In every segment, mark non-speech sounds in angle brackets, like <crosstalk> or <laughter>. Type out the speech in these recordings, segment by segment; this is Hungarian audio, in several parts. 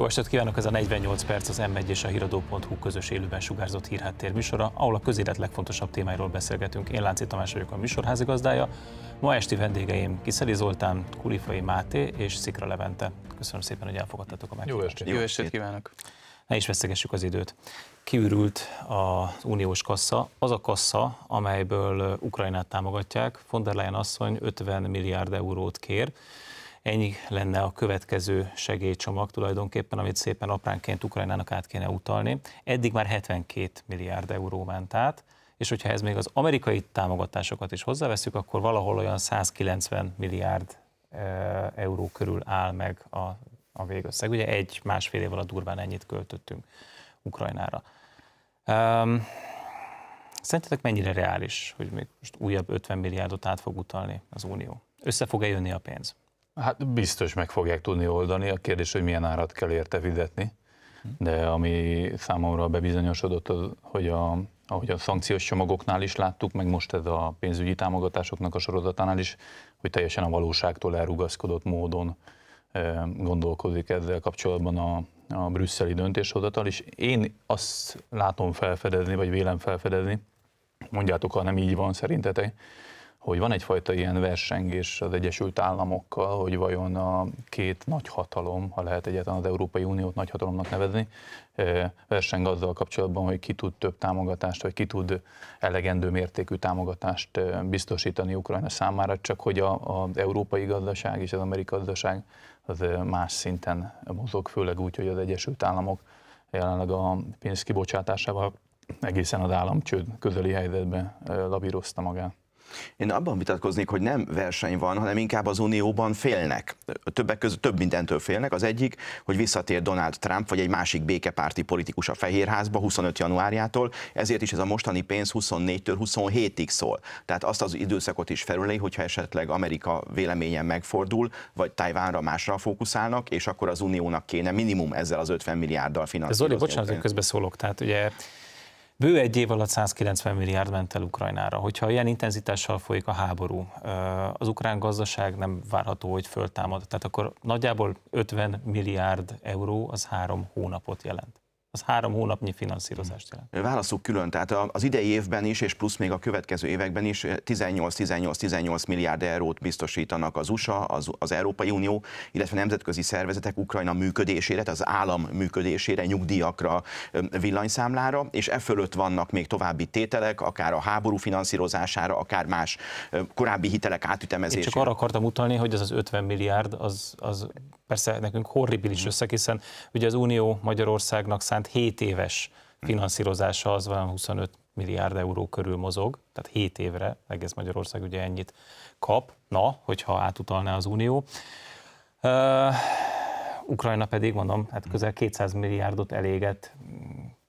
Jó estét kívánok, ez a 48 perc az M1 és a híradó.hu közös élőben sugárzott hírháttér műsora, ahol a közélet legfontosabb témáiról beszélgetünk. Én Lánci Tamás vagyok a műsor házigazdája. Ma esti vendégeim Kiszeli Zoltán, Kulifai Máté és Szikra Levente. Köszönöm szépen, hogy elfogadtatok a meghívást. Jó estét. Jó estét kívánok. Ne is veszegessük az időt. Kiürült az uniós kassa, az a kassa, amelyből Ukrajnát támogatják. Von der Leyen asszony 50 milliárd eurót kér. Ennyi lenne a következő segélycsomag tulajdonképpen, amit szépen apránként Ukrajnának át kéne utalni. Eddig már 72 milliárd euró ment át, és hogyha ez még az amerikai támogatásokat is hozzáveszünk, akkor valahol olyan 190 milliárd e, euró körül áll meg a, a végösszeg. Ugye egy-másfél év alatt durván ennyit költöttünk Ukrajnára. Um, szerintetek mennyire reális, hogy még most újabb 50 milliárdot át fog utalni az Unió? Össze fog-e jönni a pénz? Hát biztos meg fogják tudni oldani. A kérdés, hogy milyen árat kell érte fizetni. De ami számomra bebizonyosodott, az, hogy a, ahogy a szankciós csomagoknál is láttuk, meg most ez a pénzügyi támogatásoknak a sorozatánál is, hogy teljesen a valóságtól elrugaszkodott módon eh, gondolkozik ezzel kapcsolatban a, a brüsszeli döntéshozatal, és én azt látom felfedezni, vagy vélem felfedezni, mondjátok, ha nem így van szerintetek, hogy van egyfajta ilyen versengés az Egyesült Államokkal, hogy vajon a két nagy hatalom, ha lehet egyáltalán az Európai Uniót nagy hatalomnak nevezni, verseng azzal kapcsolatban, hogy ki tud több támogatást, vagy ki tud elegendő mértékű támogatást biztosítani Ukrajna számára, csak hogy az európai gazdaság és az amerikai gazdaság az más szinten mozog, főleg úgy, hogy az Egyesült Államok jelenleg a pénz kibocsátásával egészen az államcsőd közeli helyzetbe labírozta magát. Én abban vitatkoznék, hogy nem verseny van, hanem inkább az Unióban félnek. Többek között több mindentől félnek. Az egyik, hogy visszatér Donald Trump, vagy egy másik békepárti politikus a Fehérházba 25 januárjától, ezért is ez a mostani pénz 24-től 27-ig szól. Tehát azt az időszakot is felülé, hogyha esetleg Amerika véleményen megfordul, vagy Tajvánra másra fókuszálnak, és akkor az Uniónak kéne minimum ezzel az 50 milliárddal finanszírozni. Zoli, bocsánat, hogy közbeszólok. Tehát ugye Bő egy év alatt 190 milliárd ment el Ukrajnára. Hogyha ilyen intenzitással folyik a háború, eh, az ukrán gazdaság nem várható, hogy föltámad. Tehát akkor nagyjából 50 milliárd euró az három hónapot jelent az három hónapnyi finanszírozást jelent. Hmm. Válaszuk külön, tehát az idei évben is, és plusz még a következő években is 18-18-18 eh, milliárd eurót biztosítanak az USA, az, az Európai Unió, illetve nemzetközi szervezetek Ukrajna működésére, tehát az állam működésére, nyugdíjakra, eh, villanyszámlára, és e fölött vannak még további tételek, akár a háború finanszírozására, akár más eh, korábbi hitelek átütemezésére. Én csak arra akartam utalni, hogy ez az 50 milliárd, az, az persze nekünk horribilis mhm. összeg, hiszen ugye az Unió Magyarországnak szánt 7 éves mhm. finanszírozása az van 25 milliárd euró körül mozog, tehát 7 évre egész Magyarország ugye ennyit kap, na, hogyha átutalná az Unió. Uh, Ukrajna pedig, mondom, hát közel 200 mhm. milliárdot eléget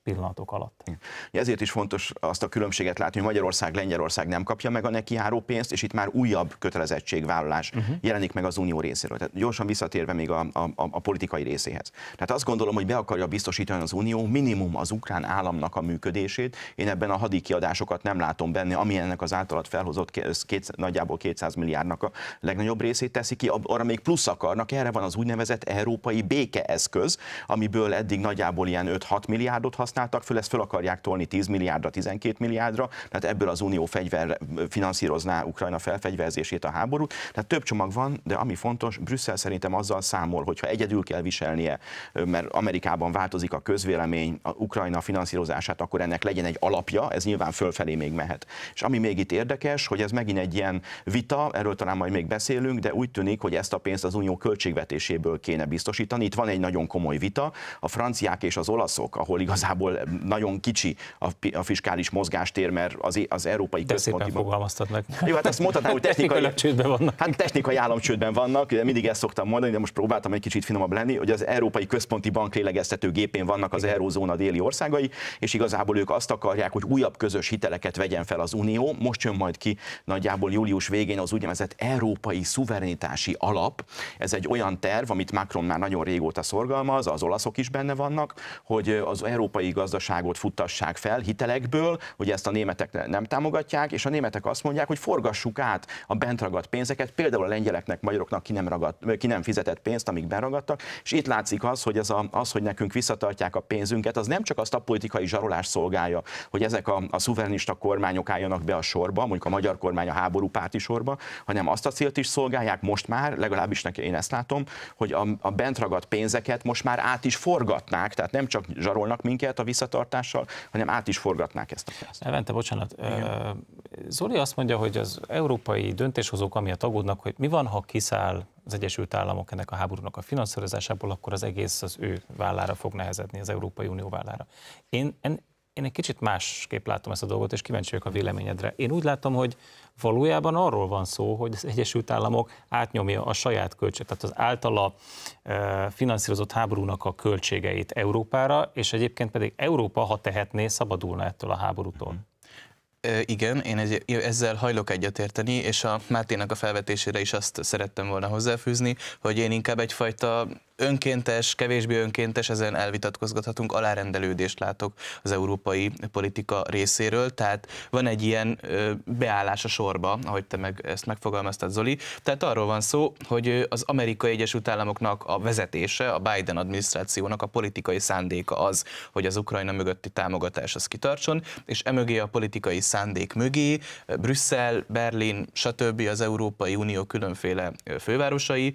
pillanatok alatt. Igen. Ezért is fontos azt a különbséget látni, hogy Magyarország, Lengyelország nem kapja meg a neki járó pénzt, és itt már újabb kötelezettségvállalás uh-huh. jelenik meg az unió részéről. Tehát gyorsan visszatérve még a, a, a politikai részéhez. Tehát azt gondolom, hogy be akarja biztosítani az unió minimum az ukrán államnak a működését. Én ebben a hadikiadásokat nem látom benne, ami ennek az általat felhozott két, nagyjából 200 milliárdnak a legnagyobb részét teszi ki, arra még plusz akarnak, erre van az úgynevezett európai békeeszköz, amiből eddig nagyjából ilyen 5-6 milliárdot használ használtak föl, ezt föl akarják tolni 10 milliárdra, 12 milliárdra, tehát ebből az unió fegyver finanszírozná Ukrajna felfegyverzését, a háborút. Tehát több csomag van, de ami fontos, Brüsszel szerintem azzal számol, hogyha egyedül kell viselnie, mert Amerikában változik a közvélemény, a Ukrajna finanszírozását, akkor ennek legyen egy alapja, ez nyilván fölfelé még mehet. És ami még itt érdekes, hogy ez megint egy ilyen vita, erről talán majd még beszélünk, de úgy tűnik, hogy ezt a pénzt az unió költségvetéséből kéne biztosítani. Itt van egy nagyon komoly vita, a franciák és az olaszok, ahol igazából igazából nagyon kicsi a, a fiskális mozgástér, mert az, az európai De központi... szépen fogalmaztad meg. Jó, hát azt mondhatnám, hogy <laughs> technikai... csődben vannak. Hát technikai államcsődben vannak, mindig ezt szoktam mondani, de most próbáltam egy kicsit finomabb lenni, hogy az Európai Központi Bank lélegeztető gépén vannak az eurózóna déli országai, és igazából ők azt akarják, hogy újabb közös hiteleket vegyen fel az Unió. Most jön majd ki nagyjából július végén az úgynevezett Európai Szuverenitási Alap. Ez egy olyan terv, amit Macron már nagyon régóta szorgalmaz, az olaszok is benne vannak, hogy az európai európai gazdaságot futtassák fel hitelekből, hogy ezt a németek nem támogatják, és a németek azt mondják, hogy forgassuk át a bent ragadt pénzeket, például a lengyeleknek, magyaroknak ki nem, ragadt, ki nem fizetett pénzt, amik beragadtak, és itt látszik az, hogy ez a, az, hogy nekünk visszatartják a pénzünket, az nem csak azt a politikai zsarolás szolgálja, hogy ezek a, a szuverenista kormányok álljanak be a sorba, mondjuk a magyar kormány a háború párti sorba, hanem azt a célt is szolgálják most már, legalábbis neki én ezt látom, hogy a, a bent ragadt pénzeket most már át is forgatnák, tehát nem csak zsarolnak minket, a visszatartással, hanem át is forgatnák ezt a pénzt. Evente, bocsánat. Igen. Zoli azt mondja, hogy az európai döntéshozók amiatt aggódnak, hogy mi van, ha kiszáll az Egyesült Államok ennek a háborúnak a finanszírozásából, akkor az egész az ő vállára fog nehezedni, az Európai Unió vállára. Én, én egy kicsit másképp látom ezt a dolgot, és kíváncsi vagyok a véleményedre. Én úgy látom, hogy valójában arról van szó, hogy az Egyesült Államok átnyomja a saját költséget, tehát az általa e, finanszírozott háborúnak a költségeit Európára, és egyébként pedig Európa, ha tehetné, szabadulna ettől a háborútól. Igen, én ezzel hajlok egyetérteni, és a Máténak a felvetésére is azt szerettem volna hozzáfűzni, hogy én inkább egyfajta önkéntes, kevésbé önkéntes, ezen elvitatkozgathatunk, alárendelődést látok az európai politika részéről, tehát van egy ilyen beállás a sorba, ahogy te meg ezt megfogalmaztad, Zoli. Tehát arról van szó, hogy az amerikai Egyesült Államoknak a vezetése, a Biden adminisztrációnak a politikai szándéka az, hogy az Ukrajna mögötti támogatás az kitartson, és emögé a politikai szándék mögé Brüsszel, Berlin, stb. az Európai Unió különféle fővárosai,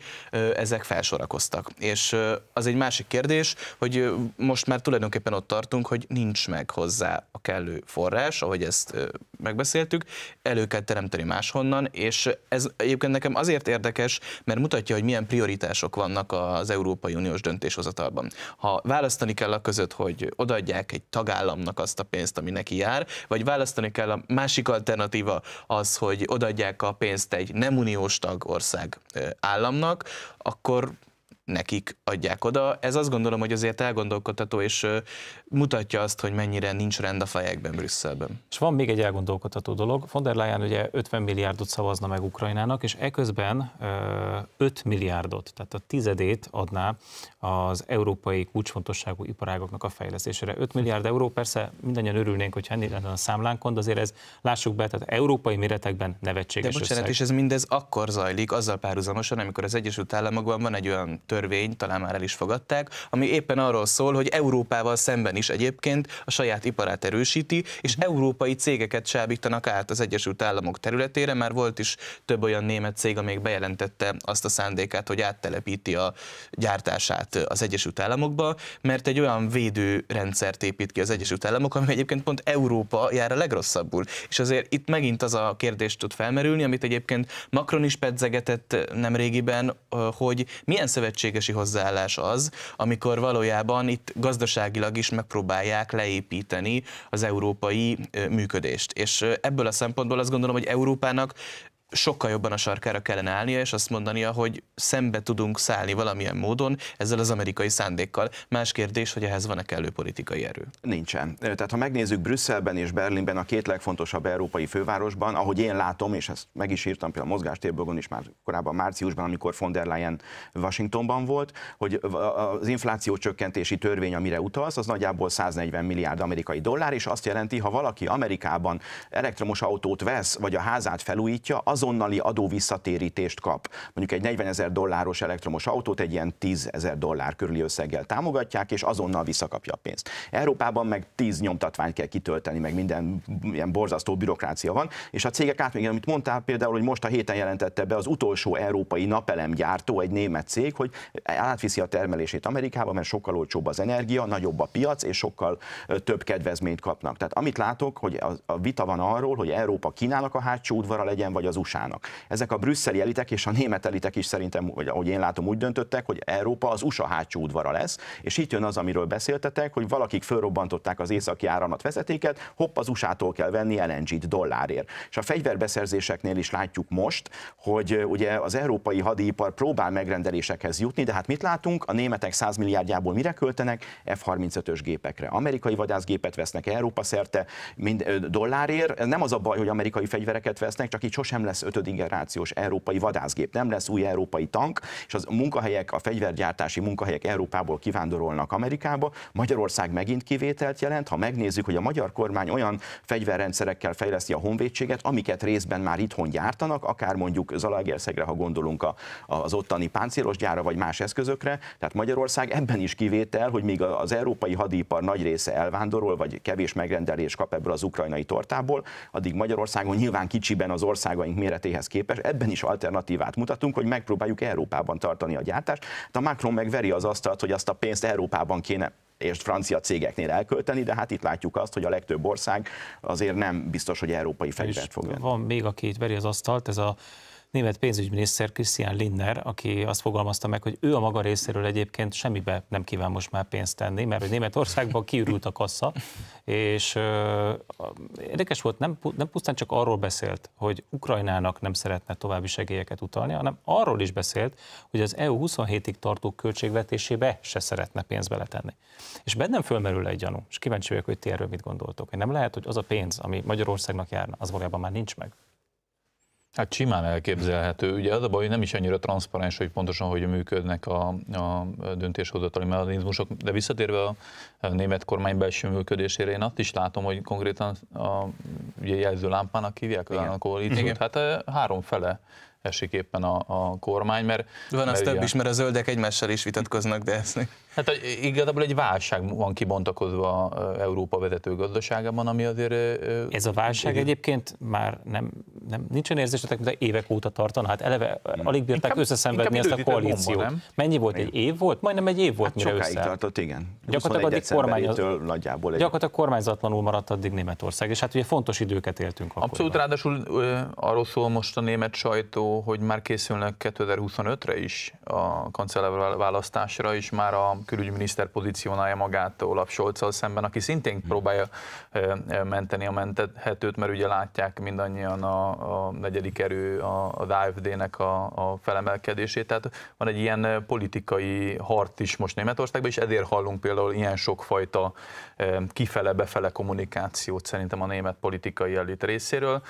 ezek felsorakoztak. És és az egy másik kérdés, hogy most már tulajdonképpen ott tartunk, hogy nincs meg hozzá a kellő forrás, ahogy ezt megbeszéltük, elő kell teremteni máshonnan, és ez egyébként nekem azért érdekes, mert mutatja, hogy milyen prioritások vannak az Európai Uniós döntéshozatalban. Ha választani kell a között, hogy odaadják egy tagállamnak azt a pénzt, ami neki jár, vagy választani kell a másik alternatíva az, hogy odaadják a pénzt egy nem uniós tagország államnak, akkor nekik adják oda. Ez azt gondolom, hogy azért elgondolkodható, és mutatja azt, hogy mennyire nincs rend a fejekben Brüsszelben. És van még egy elgondolkodható dolog. Von der Leyen ugye 50 milliárdot szavazna meg Ukrajnának, és eközben 5 milliárdot, tehát a tizedét adná az európai kulcsfontosságú iparágoknak a fejlesztésére. 5 milliárd euró, persze mindannyian örülnénk, hogy ennyi lenne a számlánkon, de azért ez, lássuk be, tehát európai méretekben nevetséges De bocsánat, összeg. és ez mindez akkor zajlik, azzal párhuzamosan, amikor az Egyesült Államokban van egy olyan törvény, talán már el is fogadták, ami éppen arról szól, hogy Európával szemben is egyébként a saját iparát erősíti, és európai cégeket csábítanak át az Egyesült Államok területére, már volt is több olyan német cég, amelyik bejelentette azt a szándékát, hogy áttelepíti a gyártását az Egyesült Államokba, mert egy olyan védőrendszert épít ki az Egyesült Államok, ami egyébként pont Európa jár a legrosszabbul. És azért itt megint az a kérdés tud felmerülni, amit egyébként Macron is pedzegetett nemrégiben, hogy milyen szövetség egységesi hozzáállás az, amikor valójában itt gazdaságilag is megpróbálják leépíteni az európai működést. És ebből a szempontból azt gondolom, hogy Európának sokkal jobban a sarkára kellene állnia, és azt mondania, hogy szembe tudunk szállni valamilyen módon ezzel az amerikai szándékkal. Más kérdés, hogy ehhez van-e kellő politikai erő? Nincsen. Tehát ha megnézzük Brüsszelben és Berlinben, a két legfontosabb európai fővárosban, ahogy én látom, és ezt meg is írtam például a mozgástérbogon is már korábban márciusban, amikor von der Leyen Washingtonban volt, hogy az infláció csökkentési törvény, amire utalsz, az nagyjából 140 milliárd amerikai dollár, és azt jelenti, ha valaki Amerikában elektromos autót vesz, vagy a házát felújítja, az azonnali adóvisszatérítést kap. Mondjuk egy 40 ezer dolláros elektromos autót egy ilyen 10 ezer dollár körüli összeggel támogatják, és azonnal visszakapja a pénzt. Európában meg 10 nyomtatványt kell kitölteni, meg minden ilyen borzasztó bürokrácia van, és a cégek átmégén, amit mondtál például, hogy most a héten jelentette be az utolsó európai napelemgyártó, egy német cég, hogy átviszi a termelését Amerikába, mert sokkal olcsóbb az energia, nagyobb a piac, és sokkal több kedvezményt kapnak. Tehát amit látok, hogy a vita van arról, hogy Európa kínálnak a hátsó udvara legyen, vagy az usa Ezek a brüsszeli elitek és a német elitek is szerintem, vagy ahogy én látom, úgy döntöttek, hogy Európa az USA hátsó udvara lesz, és itt jön az, amiről beszéltetek, hogy valakik fölrobbantották az északi áramlat vezetéket, hopp, az USA-tól kell venni LNG-t dollárért. És a fegyverbeszerzéseknél is látjuk most, hogy ugye az európai hadipar próbál megrendelésekhez jutni, de hát mit látunk? A németek 100 milliárdjából mire költenek? F-35-ös gépekre. Amerikai vadászgépet vesznek Európa szerte, mind dollárért. Nem az a baj, hogy amerikai fegyvereket vesznek, csak így sosem lesz lesz ötödik generációs európai vadászgép, nem lesz új európai tank, és az munkahelyek, a fegyvergyártási munkahelyek Európából kivándorolnak Amerikába. Magyarország megint kivételt jelent, ha megnézzük, hogy a magyar kormány olyan fegyverrendszerekkel fejleszti a honvédséget, amiket részben már itthon gyártanak, akár mondjuk Zalaegerszegre, ha gondolunk a, az ottani páncélos gyára, vagy más eszközökre. Tehát Magyarország ebben is kivétel, hogy míg az európai hadipar nagy része elvándorol, vagy kevés megrendelés kap ebből az ukrajnai tortából, addig Magyarországon nyilván kicsiben az országaink méretéhez képest ebben is alternatívát mutatunk, hogy megpróbáljuk Európában tartani a gyártást. De a Macron megveri az asztalt, hogy azt a pénzt Európában kéne és francia cégeknél elkölteni, de hát itt látjuk azt, hogy a legtöbb ország azért nem biztos, hogy európai fegyvert fog venni. Van még a két veri az asztalt, ez a német pénzügyminiszter Christian Lindner, aki azt fogalmazta meg, hogy ő a maga részéről egyébként semmibe nem kíván most már pénzt tenni, mert hogy Németországban kiürült a kassa, és ö, érdekes volt, nem, nem pusztán csak arról beszélt, hogy Ukrajnának nem szeretne további segélyeket utalni, hanem arról is beszélt, hogy az EU 27-ig tartó költségvetésébe se szeretne pénzt beletenni. És bennem fölmerül egy gyanú, és kíváncsi vagyok, hogy ti erről mit gondoltok, hogy nem lehet, hogy az a pénz, ami Magyarországnak járna, az valójában már nincs meg. Hát simán elképzelhető. Ugye az a baj, hogy nem is annyira transzparens, hogy pontosan hogy működnek a, a döntéshozatali mechanizmusok. De visszatérve a, a német kormány belső működésére, én azt is látom, hogy konkrétan a ugye jelző lámpának hívják Igen. a koalíciót. Hát eh, három fele esik éppen a, a kormány, mert... Van, az több is, mert a zöldek egymással is vitatkoznak, de ezt... Hát hogy igazából egy válság van kibontakozva Európa vezető gazdaságában, ami azért... Ez a válság igen. egyébként már nem, nem nincsen érzésetek, de évek óta tartana. Hát eleve hm. alig bírták inkább, összeszenvedni inkább ezt a koalíciót. Bomba, nem? Mennyi volt? Egy év volt? Majdnem egy év volt, hát mire sokáig össze. tartott, igen. Gyakorlatilag addig, kormány... nagyjából egy... gyakorlatilag kormányzatlanul maradt addig Németország, és hát ugye fontos időket éltünk akkor. Abszolút, ráadásul arról szól most a német sajtó, hogy már készülnek 2025-re is a kancellár választásra, és már a külügyminiszter pozícionálja magát Olaf Scholzal szemben, aki szintén mhm. próbálja menteni a mentethetőt, mert ugye látják mindannyian a, a negyedik erő, a, az AFD-nek a, a felemelkedését, tehát van egy ilyen politikai hart is most Németországban, és ezért hallunk például ilyen sokfajta kifele-befele kommunikációt szerintem a német politikai elit részéről,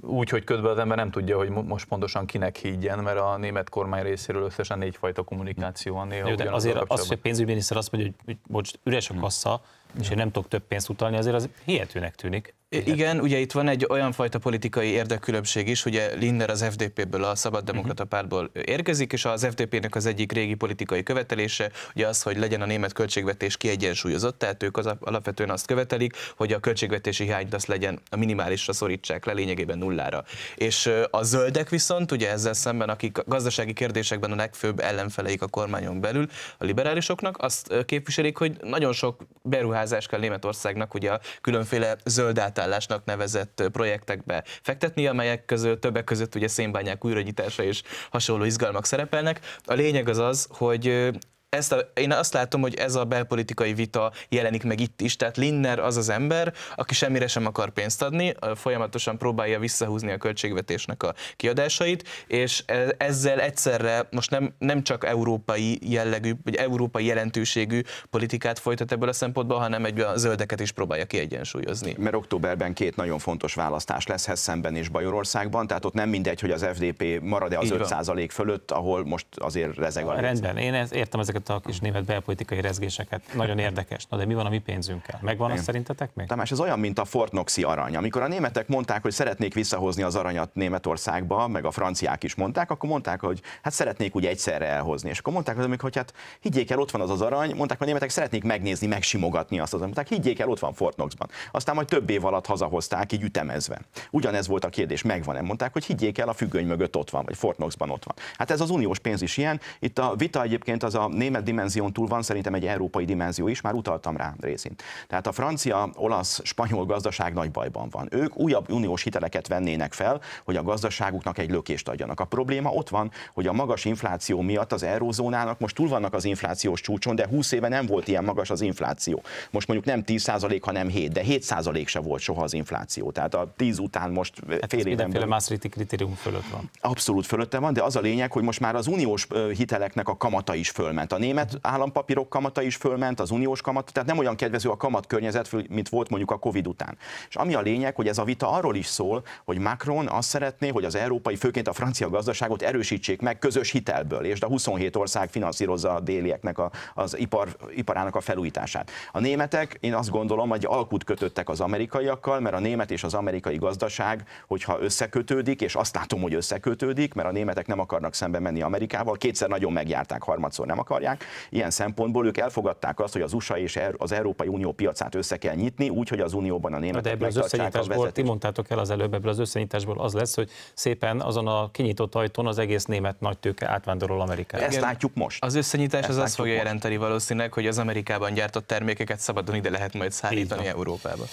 úgy, hogy közben az ember nem tudja, hogy most pontosan kinek higgyen, mert a német kormány részéről összesen négyfajta kommunikáció van néha. Jó, de azért az, hogy pénz pénzügyminiszter azt mondja, hogy, hogy bocs, üres a kassa, és én nem tudok több pénzt utalni, azért az hihetőnek tűnik. Igen, ugye itt van egy olyan fajta politikai érdekkülönbség is, ugye Linder az FDP-ből, a Szabaddemokrata mhm. Pártból érkezik, és az FDP-nek az egyik régi politikai követelése, ugye az, hogy legyen a német költségvetés kiegyensúlyozott, tehát ők az alapvetően azt követelik, hogy a költségvetési hiányt azt legyen a minimálisra szorítsák le, lényegében nullára. És a zöldek viszont, ugye ezzel szemben, akik gazdasági kérdésekben a legfőbb ellenfeleik a kormányon belül, a liberálisoknak, azt képviselik, hogy nagyon sok beruházás kell Németországnak, ugye a különféle zöld átállásnak nevezett projektekbe fektetni, amelyek közül többek között ugye szénbányák újranyitása és hasonló izgalmak szerepelnek. A lényeg az az, hogy ezt a, én azt látom, hogy ez a belpolitikai vita jelenik meg itt is, tehát Linner az az ember, aki semmire sem akar pénzt adni, folyamatosan próbálja visszahúzni a költségvetésnek a kiadásait, és e- ezzel egyszerre most nem, nem csak európai jellegű, vagy európai jelentőségű politikát folytat ebből a szempontból, hanem egy a zöldeket is próbálja kiegyensúlyozni. Mert októberben két nagyon fontos választás lesz Hessenben és Bajorországban, tehát ott nem mindegy, hogy az FDP marad-e az Így 5% van. fölött, ahol most azért rezeg a Rendben, én ez, értem ezeket ezeket a kis német belpolitikai rezgéseket. Nagyon érdekes. Na de mi van a mi pénzünkkel? Megvan azt szerintetek még? Tamás, ez olyan, mint a Fortnoxi arany. Amikor a németek mondták, hogy szeretnék visszahozni az aranyat Németországba, meg a franciák is mondták, akkor mondták, hogy hát szeretnék úgy egyszerre elhozni. És akkor mondták, hogy, hogy hát higgyék el, ott van az az arany, mondták, hogy a németek szeretnék megnézni, megsimogatni azt az aranyat. Mondták, higgyék el, ott van Fortnoxban. Aztán majd több év alatt hazahozták, így ütemezve. Ugyanez volt a kérdés, megvan-e? Mondták, hogy higgyék el, a függöny mögött ott van, vagy Fortnoxban ott van. Hát ez az uniós pénz is ilyen. Itt a vita egyébként az a német dimenzión túl van szerintem egy európai dimenzió is, már utaltam rá részint. Tehát a francia, olasz, spanyol gazdaság nagy bajban van. Ők újabb uniós hiteleket vennének fel, hogy a gazdaságuknak egy lökést adjanak. A probléma ott van, hogy a magas infláció miatt az eurózónának most túl vannak az inflációs csúcson, de 20 éve nem volt ilyen magas az infláció. Most mondjuk nem 10% hanem 7, de 7% se volt soha az infláció. Tehát a 10 után most eh, hát fél hát belül... Mindenféle kritérium fölött van. Abszolút fölötte van, de az a lényeg, hogy most már az uniós eh, hiteleknek a kamata is fölment a német állampapírok kamata is fölment, az uniós kamat, tehát nem olyan kedvező a kamat környezet, mint volt mondjuk a Covid után. És ami a lényeg, hogy ez a vita arról is szól, hogy Macron azt szeretné, hogy az európai, főként a francia gazdaságot erősítsék meg közös hitelből, és a 27 ország finanszírozza a délieknek a, az ipar, iparának a felújítását. A németek, én azt gondolom, hogy alkut kötöttek az amerikaiakkal, mert a német és az amerikai gazdaság, hogyha összekötődik, és azt látom, hogy összekötődik, mert a németek nem akarnak szembe menni Amerikával, kétszer nagyon megjárták, harmadszor nem akarják, akarják. Ilyen szempontból ők elfogadták azt, hogy az USA és az Európai Unió piacát össze kell nyitni, úgyhogy az Unióban a németek De ebből az összenyitásból, ti mondtátok el az előbb, ebből az összenyitásból az lesz, hogy szépen azon a kinyitott ajtón az egész német nagy tőke átvándorol Amerikába. Ezt látjuk most. Az összenyitás az azt fogja most. jelenteni valószínűleg, hogy az Amerikában gyártott termékeket szabadon ide lehet majd szállítani Európába.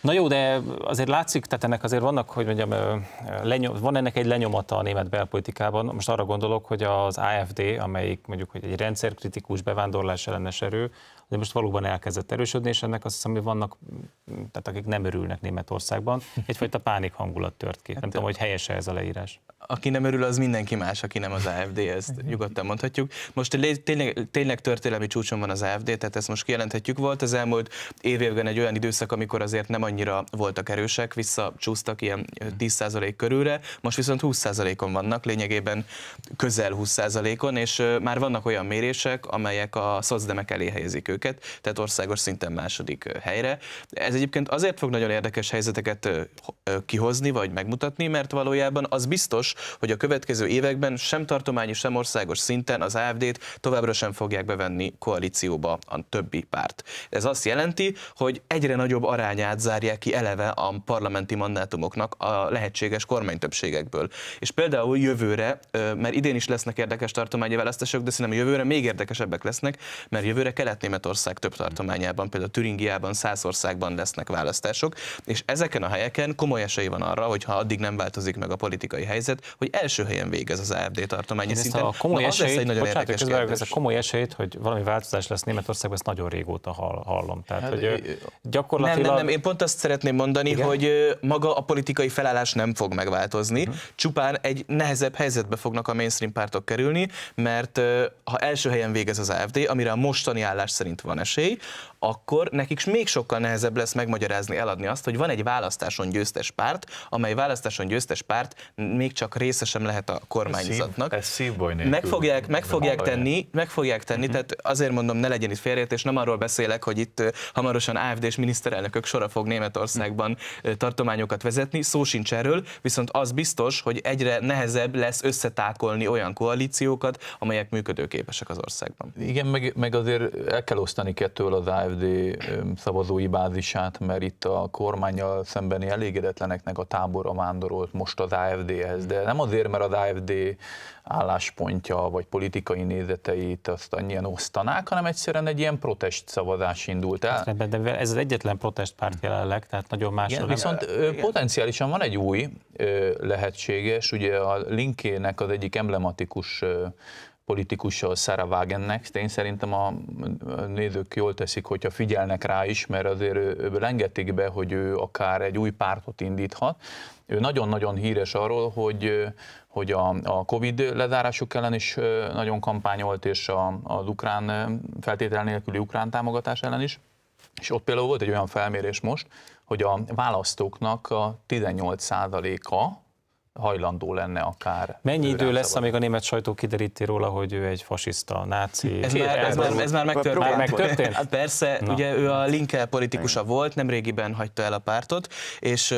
Na jó, de azért látszik, tehát ennek azért vannak, hogy mondjam, lenyom, van ennek egy lenyomata a német belpolitikában. Most arra gondolok, hogy az AFD, amelyik mondjuk hogy egy rendszerkritikus bevándorlás ellenes erő, de most valóban elkezdett erősödni, és ennek azt hiszem, hogy vannak, tehát akik nem örülnek Németországban, egyfajta pánik hangulat tört ki. Hát, nem tudom, hogy helyese ez a leírás aki nem örül, az mindenki más, aki nem az AFD, ezt mhm. nyugodtan mondhatjuk. Most tényleg, tényleg történelmi csúcson van az AFD, tehát ezt most kijelenthetjük. Volt az elmúlt években egy olyan időszak, amikor azért nem annyira voltak erősek, visszacsúsztak ilyen 10% mhm. körülre, most viszont 20%-on vannak, lényegében közel 20%-on, és már vannak olyan mérések, amelyek a szozdemek elé helyezik őket, tehát országos szinten második helyre. Ez egyébként azért fog nagyon érdekes helyzeteket kihozni, vagy megmutatni, mert valójában az biztos, hogy a következő években sem tartományi, sem országos szinten az AFD-t továbbra sem fogják bevenni koalícióba a többi párt. Ez azt jelenti, hogy egyre nagyobb arányát zárják ki eleve a parlamenti mandátumoknak a lehetséges kormánytöbbségekből. És például jövőre, mert idén is lesznek érdekes tartományi választások, de szerintem jövőre még érdekesebbek lesznek, mert jövőre Kelet-Németország több tartományában, például Türingiában, Szászországban lesznek választások, és ezeken a helyeken komoly esély van arra, hogy ha addig nem változik meg a politikai helyzet, azért, hogy első helyen végez az AFD tartomány Én A komoly Na, esélyt, egy nagyon bocsánat, érdekes kérdés. Ez a komoly esélyt, hogy valami változás lesz Németországban, ezt nagyon régóta hallom. Tehát, hát, hogy gyakorlatilag... Nem, nem, nem, én pont azt szeretném mondani, Igen? hogy maga a politikai felállás nem fog megváltozni, uh-huh. csupán egy nehezebb helyzetbe fognak a mainstream pártok kerülni, mert ha első helyen végez az AFD, amire a mostani állás szerint van esély, akkor nekik még sokkal nehezebb lesz megmagyarázni, eladni azt, hogy van egy választáson győztes párt, amely választáson győztes párt még csak része sem lehet a kormányzatnak. Ez, szív, ez nélkül. Meg fogják, meg fogják tenni, meg fogják tenni, uh-huh. tehát azért mondom, ne legyen itt félreértés, nem arról beszélek, hogy itt hamarosan AFD és miniszterelnökök sora fog Németországban mhm. tartományokat vezetni, szó sincs erről, viszont az biztos, hogy egyre nehezebb lesz összetákolni olyan koalíciókat, amelyek működőképesek az országban. Igen, meg, meg azért el kell osztani kettől az AFD AFD szavazói bázisát, mert itt a kormányjal szembeni elégedetleneknek a tábora vándorolt most az AFD-hez, de nem azért, mert az AFD álláspontja vagy politikai nézeteit azt annyian osztanák, hanem egyszerűen egy ilyen protest szavazás indult el. Hát, de ez az egyetlen protestpárt jelenleg, tehát nagyon más. Igen, viszont Igen. potenciálisan van egy új lehetséges, ugye a linkének az egyik emblematikus politikussal, Sarah Wagennek. Én szerintem a nézők jól teszik, hogyha figyelnek rá is, mert azért ő, ő lengetik be, hogy ő akár egy új pártot indíthat. Ő nagyon-nagyon híres arról, hogy, hogy a, a Covid lezárásuk ellen is nagyon kampányolt, és a, az ukrán feltétel nélküli ukrán támogatás ellen is. És ott például volt egy olyan felmérés most, hogy a választóknak a 18%-a hajlandó lenne akár. Mennyi idő lesz, amíg a német sajtó kideríti róla, hogy ő egy fasiszta, náci? Ez, már, ez, már, ez már megtörtént. Már megtörtént? Hát persze, Na. ugye ő a Linke politikusa Igen. volt, nem régiben hagyta el a pártot, és,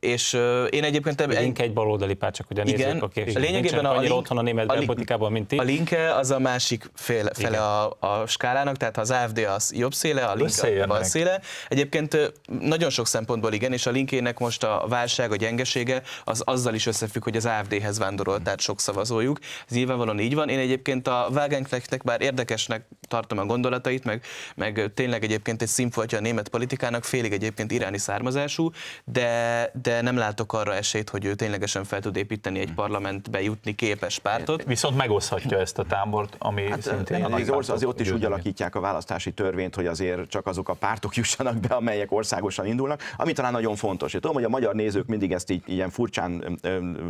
és én egyébként... Linke egy, link egy baloldali párt, csak ugye Igen, nézzük, oké, lényegében a link, otthon a német a link, politikában, mint itt. A Linke az a másik fél, fele a, a, skálának, tehát az AFD az jobb széle, a Linke a bal széle. Egyébként nagyon sok szempontból igen, és a linkének most a válság, a gyengesége az azzal is össze összefügg, hogy az AFD-hez vándorolt, tehát sok szavazójuk. Ez nyilvánvalóan így van. Én egyébként a Wagenknechtnek bár érdekesnek tartom a gondolatait, meg, meg tényleg egyébként egy színfoltja a német politikának, félig egyébként iráni származású, de, de nem látok arra esélyt, hogy ő ténylegesen fel tud építeni egy hm. parlamentbe jutni képes pártot. Viszont megoszthatja ezt a tábort, ami hát, szintén... Eh, az, az, az ott is úgy alakítják a választási törvényt, hogy azért csak azok a pártok <laughs> jussanak be, amelyek országosan indulnak, ami talán nagyon fontos. Én tudom, hogy a magyar nézők mindig ezt így ilyen furcsán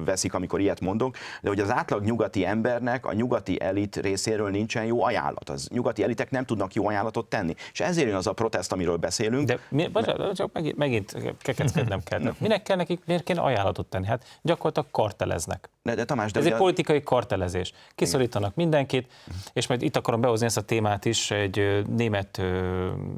veszik, amikor ilyet mondok, de hogy az átlag nyugati embernek a nyugati elit részéről nincsen jó ajánlat. Az nyugati elitek nem tudnak jó ajánlatot tenni. És ezért jön az a protest, amiről beszélünk. De mi, bocsánat, csak megint, megint kekeckednem kell. De minek kell nekik, miért kéne ajánlatot tenni? Hát gyakorlatilag karteleznek. De, de Tamás, de Ez egy a... politikai kartelezés. Kiszorítanak Igen. mindenkit, és majd itt akarom behozni ezt a témát is, egy német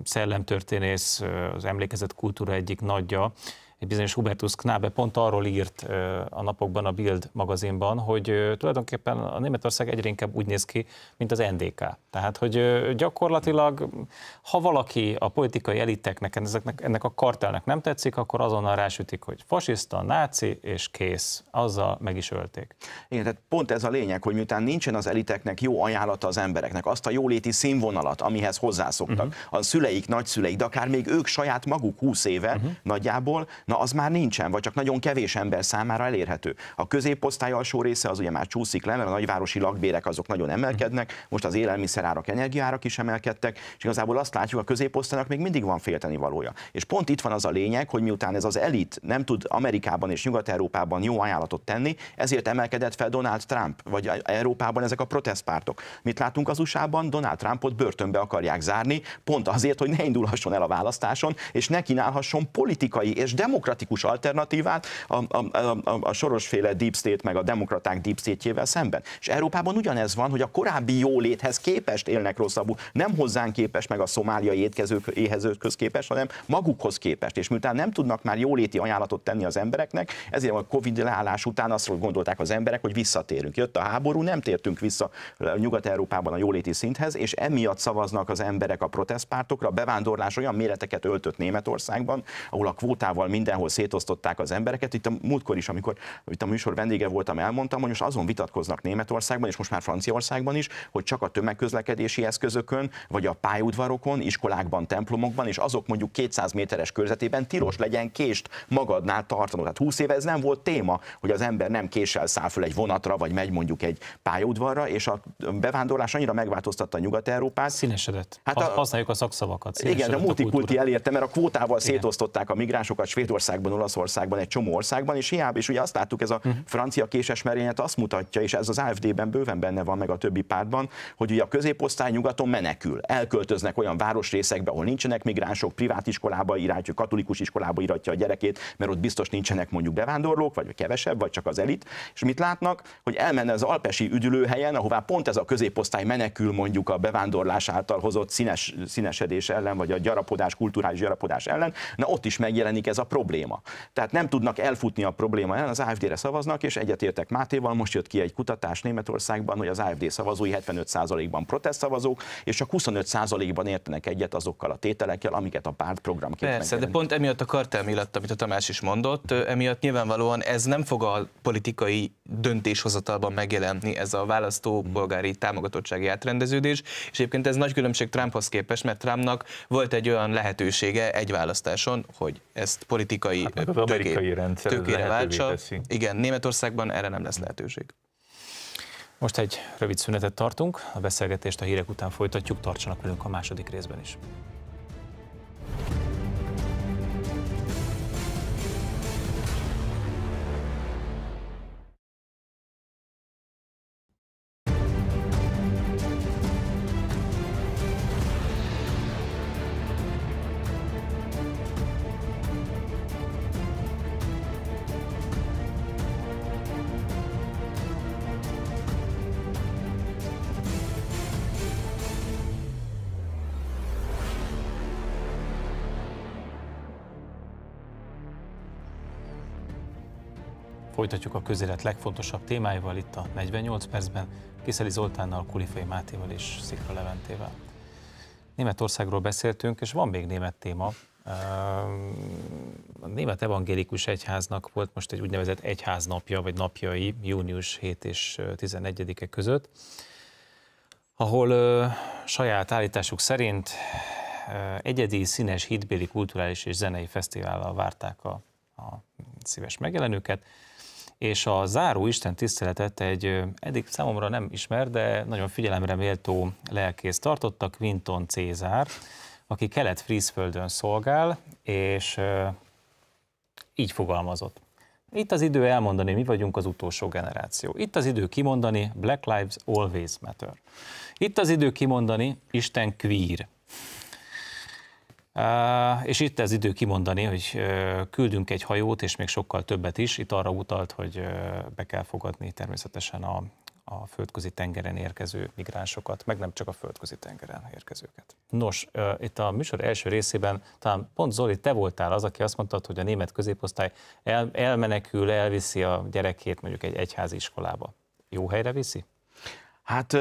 szellemtörténész, az emlékezett kultúra egyik nagyja, egy bizonyos Hubertus Knabe pont arról írt a napokban a Bild magazinban, hogy tulajdonképpen a Németország egyre inkább úgy néz ki, mint az NDK. Tehát, hogy gyakorlatilag, ha valaki a politikai eliteknek, ezeknek, ennek a kartelnek nem tetszik, akkor azonnal rásütik, hogy fasiszta, náci és kész. Azzal meg is ölték. Igen, tehát pont ez a lényeg, hogy miután nincsen az eliteknek jó ajánlata az embereknek, azt a jóléti színvonalat, amihez hozzászoktak, uh-huh. a szüleik, nagyszüleik, de akár még ők saját maguk 20 éve uh-huh. nagyjából na az már nincsen, vagy csak nagyon kevés ember számára elérhető. A középosztály alsó része az ugye már csúszik le, mert a nagyvárosi lakbérek azok nagyon emelkednek, most az élelmiszerárak, energiárak is emelkedtek, és igazából azt látjuk, a középosztálynak még mindig van félteni valója. És pont itt van az a lényeg, hogy miután ez az elit nem tud Amerikában és Nyugat-Európában jó ajánlatot tenni, ezért emelkedett fel Donald Trump, vagy Európában ezek a protestpártok. Mit látunk az USA-ban? Donald Trumpot börtönbe akarják zárni, pont azért, hogy ne indulhasson el a választáson, és ne kínálhasson politikai és demokratikus demokratikus alternatívát a, a, a, a sorosféle deep state meg a demokraták deep state-jével szemben. És Európában ugyanez van, hogy a korábbi jóléthez képest élnek rosszabbul, nem hozzánk képes meg a szomáliai étkezők, éhezőkhöz képest, hanem magukhoz képest. És miután nem tudnak már jóléti ajánlatot tenni az embereknek, ezért a Covid leállás után azt gondolták az emberek, hogy visszatérünk. Jött a háború, nem tértünk vissza Nyugat-Európában a jóléti szinthez, és emiatt szavaznak az emberek a protestpártokra. A bevándorlás olyan méreteket öltött Németországban, ahol a kvótával minden mindenhol szétosztották az embereket. Itt a múltkor is, amikor itt a műsor vendége voltam, elmondtam, hogy most azon vitatkoznak Németországban, és most már Franciaországban is, hogy csak a tömegközlekedési eszközökön, vagy a pályaudvarokon, iskolákban, templomokban, és azok mondjuk 200 méteres körzetében tilos legyen kést magadnál tartanod. Tehát 20 éve ez nem volt téma, hogy az ember nem késsel száll föl egy vonatra, vagy megy mondjuk egy pályaudvarra, és a bevándorlás annyira megváltoztatta a Nyugat-Európát. Színesedett. Hát a, használjuk a szakszavakat. Igen, a multikulti elérte, mert a kvótával igen. szétosztották a migránsokat Svédország Spanyolországban, Olaszországban, egy csomó országban, és hiába, és ugye azt láttuk, ez a mhm. francia késes merényet azt mutatja, és ez az AFD-ben bőven benne van, meg a többi pártban, hogy ugye a középosztály nyugaton menekül, elköltöznek olyan városrészekbe, ahol nincsenek migránsok, privát iskolába irányítja, katolikus iskolába iratja a gyerekét, mert ott biztos nincsenek mondjuk bevándorlók, vagy kevesebb, vagy csak az elit. És mit látnak, hogy elmenne az alpesi üdülőhelyen, ahová pont ez a középosztály menekül mondjuk a bevándorlás által hozott színes, színesedés ellen, vagy a gyarapodás, kulturális gyarapodás ellen, na ott is megjelenik ez a probléma probléma. Tehát nem tudnak elfutni a probléma ellen, az AFD-re szavaznak, és egyetértek Mátéval, most jött ki egy kutatás Németországban, hogy az AFD szavazói 75%-ban protestszavazók, és csak 25%-ban értenek egyet azokkal a tételekkel, amiket a párt programként Persze, de pont emiatt a kartelmi lett, amit a Tamás is mondott, emiatt nyilvánvalóan ez nem fog a politikai döntéshozatalban megjelenni, ez a választópolgári támogatottsági átrendeződés, és egyébként ez nagy különbség Trumphoz képest, mert Trumpnak volt egy olyan lehetősége egy választáson, hogy ezt politikai politikai hát, tökére, töké, rendszer, tökére váltsa. Igen, Németországban erre nem lesz lehetőség. Most egy rövid szünetet tartunk, a beszélgetést a hírek után folytatjuk, tartsanak velünk a második részben is. Folytatjuk a közélet legfontosabb témáival itt a 48 percben, Kiszeli Zoltánnal, Kulifai Mátéval és Szikra Leventével. Németországról beszéltünk, és van még német téma. Ehm, a Német Evangélikus Egyháznak volt most egy úgynevezett egyháznapja, vagy napjai június 7 és 11-e között, ahol saját állításuk szerint egyedi, színes, hitbéli, kulturális és zenei fesztivállal várták a, a szíves megjelenőket és a záró Isten tiszteletet egy eddig számomra nem ismer, de nagyon figyelemre méltó lelkész tartotta, Quinton Cézár, aki kelet-frízföldön szolgál, és így fogalmazott. Itt az idő elmondani, mi vagyunk az utolsó generáció. Itt az idő kimondani, Black Lives Always Matter. Itt az idő kimondani, Isten queer. És itt ez idő kimondani, hogy küldünk egy hajót, és még sokkal többet is. Itt arra utalt, hogy be kell fogadni természetesen a, a földközi tengeren érkező migránsokat, meg nem csak a földközi tengeren érkezőket. Nos, itt a műsor első részében talán pont Zoli, te voltál az, aki azt mondta, hogy a német középosztály el, elmenekül, elviszi a gyerekét mondjuk egy egyházi iskolába. Jó helyre viszi? Hát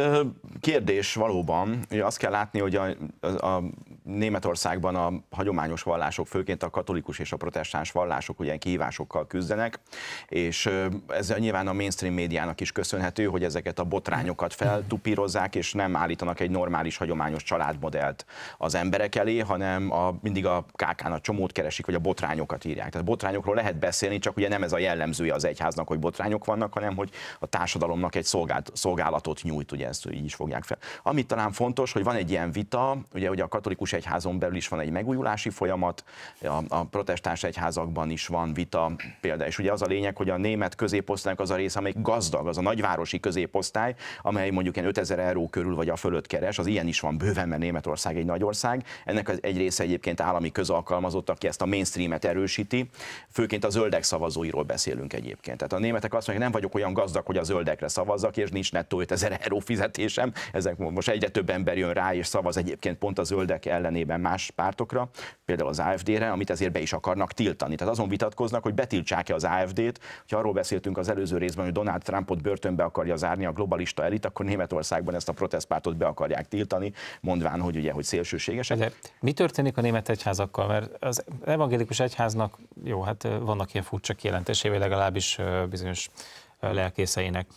kérdés valóban. hogy azt kell látni, hogy a, a, a Németországban a hagyományos vallások, főként a katolikus és a protestáns vallások ugye kihívásokkal küzdenek, és ez nyilván a mainstream médiának is köszönhető, hogy ezeket a botrányokat feltupírozzák, és nem állítanak egy normális, hagyományos családmodellt az emberek elé, hanem a, mindig a kákán a csomót keresik, vagy a botrányokat írják. Tehát botrányokról lehet beszélni, csak ugye nem ez a jellemzője az egyháznak, hogy botrányok vannak, hanem hogy a társadalomnak egy szolgált, szolgálatot nyújt ugyanúgy ugye ezt így is fogják fel. Amit talán fontos, hogy van egy ilyen vita, ugye, hogy a katolikus egyházon belül is van egy megújulási folyamat, a, a protestáns egyházakban is van vita példa, és ugye az a lényeg, hogy a német középosztálynak az a része, amely gazdag, az a nagyvárosi középosztály, amely mondjuk ilyen 5000 euró körül vagy a fölött keres, az ilyen is van bőven, mert Németország egy nagy ország. Ennek az egy része egyébként állami közalkalmazott, aki ezt a mainstreamet erősíti. Főként a zöldek szavazóiról beszélünk egyébként. Tehát a németek azt mondják, nem vagyok olyan gazdag, hogy a zöldekre szavazzak, és nincs nettó 5000 eurófizetésem, ezek most egyre több ember jön rá és szavaz egyébként pont a zöldek ellenében más pártokra, például az AFD-re, amit ezért be is akarnak tiltani. Tehát azon vitatkoznak, hogy betiltsák-e az AFD-t, hogy arról beszéltünk az előző részben, hogy Donald Trumpot börtönbe akarja zárni a globalista elit, akkor Németországban ezt a protestpártot be akarják tiltani, mondván, hogy ugye, hogy szélsőségesek. mi történik a német egyházakkal? Mert az evangélikus egyháznak, jó, hát vannak ilyen furcsa kijelentésével legalábbis bizonyos lelkészeinek.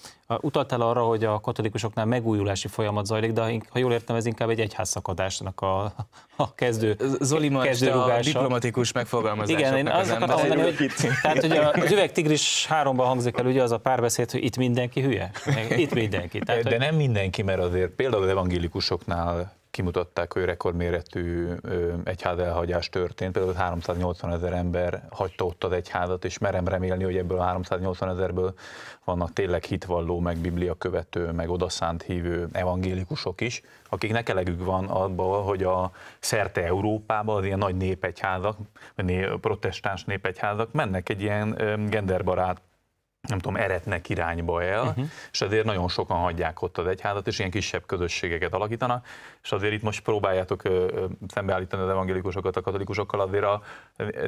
Utaltál arra, hogy a katolikusoknál megújulási folyamat zajlik, de ha jól értem, ez inkább egy egyházszakadásnak a, a kezdő Zoli kezdő a diplomatikus megfogalmazása. Igen, én az akartam mondani, hogy, itt. tehát, hogy az tigris háromban hangzik el ugye az a párbeszéd, hogy itt mindenki hülye? Itt mindenki. Tehát, de, hogy... nem mindenki, mert azért például az evangélikusoknál kimutatták, hogy rekordméretű egyház elhagyás történt, például 380 ezer ember hagyta ott az egyházat, és merem remélni, hogy ebből a 380 ezerből vannak tényleg hitvalló, meg biblia követő, meg odaszánt hívő evangélikusok is, akiknek elegük van abban, hogy a szerte Európában az ilyen nagy népegyházak, protestáns népegyházak mennek egy ilyen genderbarát nem tudom, eretnek irányba el, uh-huh. Mhm. és azért nagyon sokan hagyják ott az egyházat, és ilyen kisebb közösségeket alakítanak, és azért itt most próbáljátok ö, ö, szembeállítani az evangélikusokat a katolikusokkal, azért a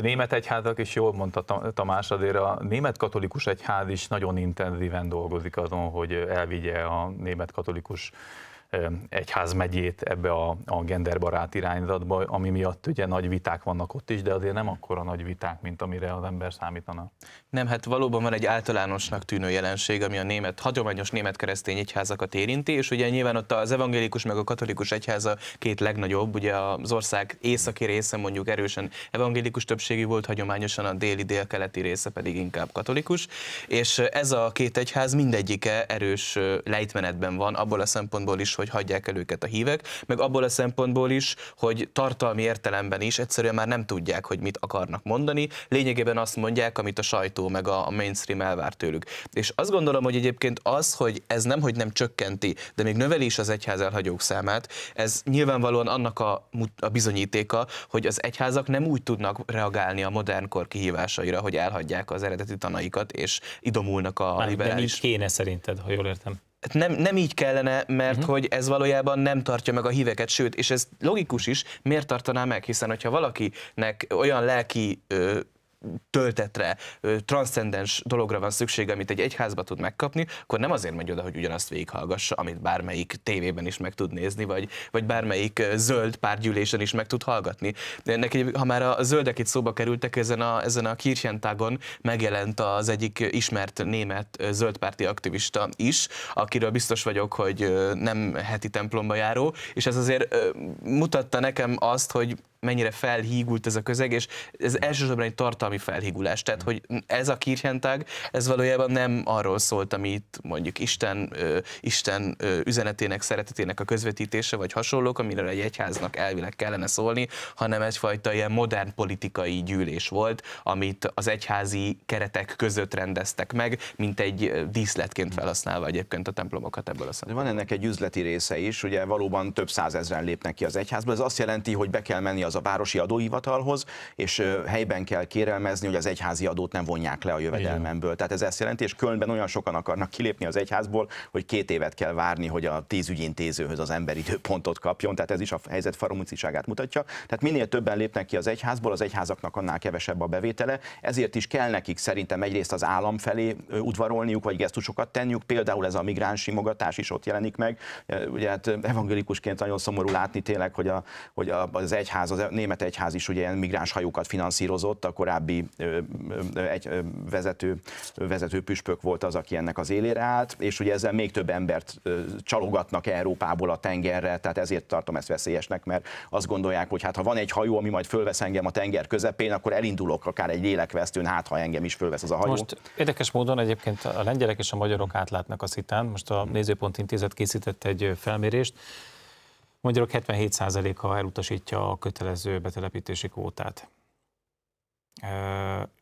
német egyházak, és jól mondta Tamás, azért a német katolikus egyház is nagyon intenzíven dolgozik azon, hogy elvigye a német katolikus Eh, egyházmegyét ebbe a, a genderbarát irányzatba, ami miatt ugye nagy viták vannak ott is, de azért nem akkora nagy viták, mint amire az ember számítana. Nem, hát valóban van egy általánosnak tűnő jelenség, ami a német, hagyományos német keresztény egyházakat érinti, és ugye nyilván ott az evangélikus meg a katolikus egyháza két legnagyobb, ugye az ország északi része mondjuk erősen evangélikus többségű volt, hagyományosan a déli délkeleti része pedig inkább katolikus, és ez a két egyház mindegyike erős eh, lejtmenetben van, abból a szempontból is, hogy hogy hagyják el őket a hívek, meg abból a szempontból is, hogy tartalmi értelemben is egyszerűen már nem tudják, hogy mit akarnak mondani, lényegében azt mondják, amit a sajtó meg a mainstream elvár tőlük. És azt gondolom, hogy egyébként az, hogy ez nem, hogy nem csökkenti, de még növeli is az egyház elhagyók számát, ez nyilvánvalóan annak a, a bizonyítéka, hogy az egyházak nem úgy tudnak reagálni a modern kor kihívásaira, hogy elhagyják az eredeti tanaikat, és idomulnak a liberális... Nem kéne szerinted, ha jól értem nem, nem így kellene, mert uh-huh. hogy ez valójában nem tartja meg a híveket, sőt, és ez logikus is, miért tartaná meg, hiszen hogyha valakinek olyan lelki ö, töltetre, transzcendens dologra van szüksége, amit egy egyházba tud megkapni, akkor nem azért megy oda, hogy ugyanazt végighallgassa, amit bármelyik tévében is meg tud nézni, vagy, vagy bármelyik zöld párgyűlésen is meg tud hallgatni. Neki, ha már a zöldek itt szóba kerültek, ezen a, ezen a Kirchentágon megjelent az egyik ismert német zöldpárti aktivista is, akiről biztos vagyok, hogy nem heti templomba járó, és ez azért mutatta nekem azt, hogy mennyire felhígult ez a közeg, és ez elsősorban egy tartalmi felhígulás, tehát hogy ez a kirchentág, ez valójában nem arról szólt, amit mondjuk Isten, ö, Isten ö, üzenetének, szeretetének a közvetítése, vagy hasonlók, amiről egy egyháznak elvileg kellene szólni, hanem egyfajta ilyen modern politikai gyűlés volt, amit az egyházi keretek között rendeztek meg, mint egy díszletként mm. felhasználva egyébként a templomokat ebből a szempontból. Van ennek egy üzleti része is, ugye valóban több százezren lépnek ki az egyházba, ez azt jelenti, hogy be kell menni az az a városi adóhivatalhoz, és helyben kell kérelmezni, hogy az egyházi adót nem vonják le a jövedelmemből. Igen. Tehát ez ezt jelenti, és Kölnben olyan sokan akarnak kilépni az egyházból, hogy két évet kell várni, hogy a tíz ügyintézőhöz az ember időpontot kapjon. Tehát ez is a helyzet faromuciságát mutatja. Tehát minél többen lépnek ki az egyházból, az egyházaknak annál kevesebb a bevétele, ezért is kell nekik szerintem egyrészt az állam felé udvarolniuk, vagy gesztusokat tenniük, például ez a migráns simogatás is ott jelenik meg. Ugye hát evangélikusként nagyon szomorú látni tényleg, hogy, a, hogy az egyház, az a német egyház is ugye ilyen migráns hajókat finanszírozott, a korábbi ö, ö, egy ö, vezető, vezető püspök volt az, aki ennek az élére állt, és ugye ezzel még több embert ö, csalogatnak Európából a tengerre, tehát ezért tartom ezt veszélyesnek, mert azt gondolják, hogy hát ha van egy hajó, ami majd fölvesz engem a tenger közepén, akkor elindulok akár egy lélekvesztőn, hát ha engem is fölvesz az a hajó. Most érdekes módon egyébként a lengyelek és a magyarok átlátnak a szitán. Most a Nézőpont Intézet készített egy felmérést, magyarok 77%-a elutasítja a kötelező betelepítési kvótát.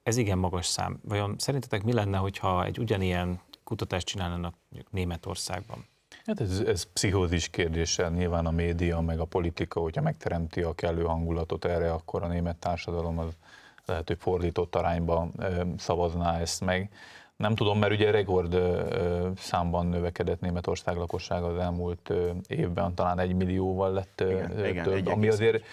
Ez igen magas szám. Vajon szerintetek mi lenne, hogyha egy ugyanilyen kutatást csinálnának mondjuk Németországban? Hát ez, ez pszichózis kérdése, nyilván a média, meg a politika, hogyha megteremti a kellő hangulatot erre, akkor a német társadalom az lehet, hogy fordított arányban szavazná ezt meg. Nem tudom, mert ugye rekord számban növekedett Németország lakossága az elmúlt évben, talán egy millióval lett igen, több, igen, ami azért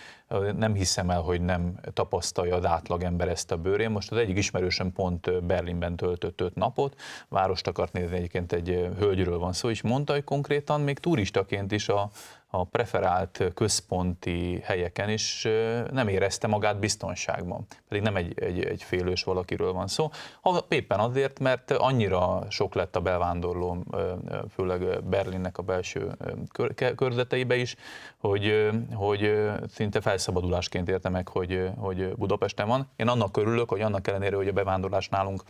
nem hiszem el, hogy nem tapasztalja az ember ezt a bőrén. Most az egyik ismerősen pont Berlinben töltött öt napot, várost akart nézni, egyébként egy hölgyről van szó, és mondta, hogy konkrétan még turistaként is a a preferált központi helyeken is nem érezte magát biztonságban. Pedig nem egy, egy, egy félős valakiről van szó. Ha, éppen azért, mert annyira sok lett a bevándorló, főleg Berlinnek a belső körzeteibe is, hogy, hogy szinte felszabadulásként érte meg, hogy, hogy Budapesten van. Én annak örülök, hogy annak ellenére, hogy a bevándorlás nálunk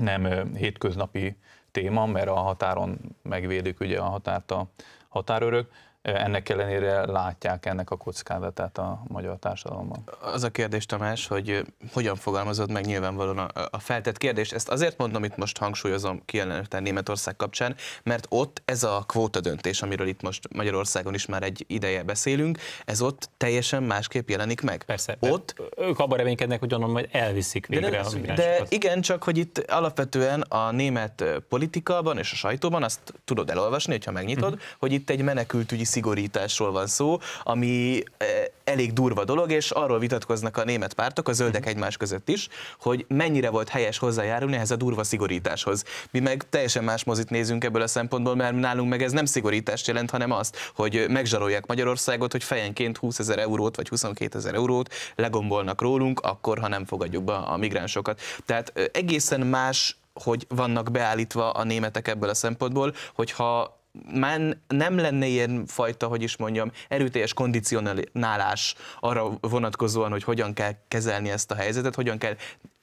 nem hétköznapi téma, mert a határon megvédik ugye a határt a határőrök, ennek ellenére látják ennek a kockázatát a magyar társadalomban? Az a kérdés, Tamás, hogy hogyan fogalmazod meg nyilvánvalóan a feltett kérdés. Ezt azért mondom, itt most hangsúlyozom kijelentetlen Németország kapcsán, mert ott ez a kvóta döntés, amiről itt most Magyarországon is már egy ideje beszélünk, ez ott teljesen másképp jelenik meg. Persze, ott ők abban reménykednek, hogy onnan majd elviszik végre de, nem, a De igen, csak hogy itt alapvetően a német politikában és a sajtóban azt tudod elolvasni, hogyha megnyitod, uh-huh. hogy itt egy menekültügyi szigorításról van szó, ami e, elég durva dolog, és arról vitatkoznak a német pártok, a zöldek uh-huh. egymás között is, hogy mennyire volt helyes hozzájárulni ehhez a durva szigorításhoz. Mi meg teljesen más mozit nézünk ebből a szempontból, mert nálunk meg ez nem szigorítást jelent, hanem azt, hogy megzsarolják Magyarországot, hogy fejenként 20 ezer eurót vagy 22 ezer eurót legombolnak rólunk, akkor, ha nem fogadjuk be a migránsokat. Tehát egészen más hogy vannak beállítva a németek ebből a szempontból, hogyha már nem lenne ilyen fajta, hogy is mondjam, erőteljes kondicionálás arra vonatkozóan, hogy hogyan kell kezelni ezt a helyzetet, hogyan kell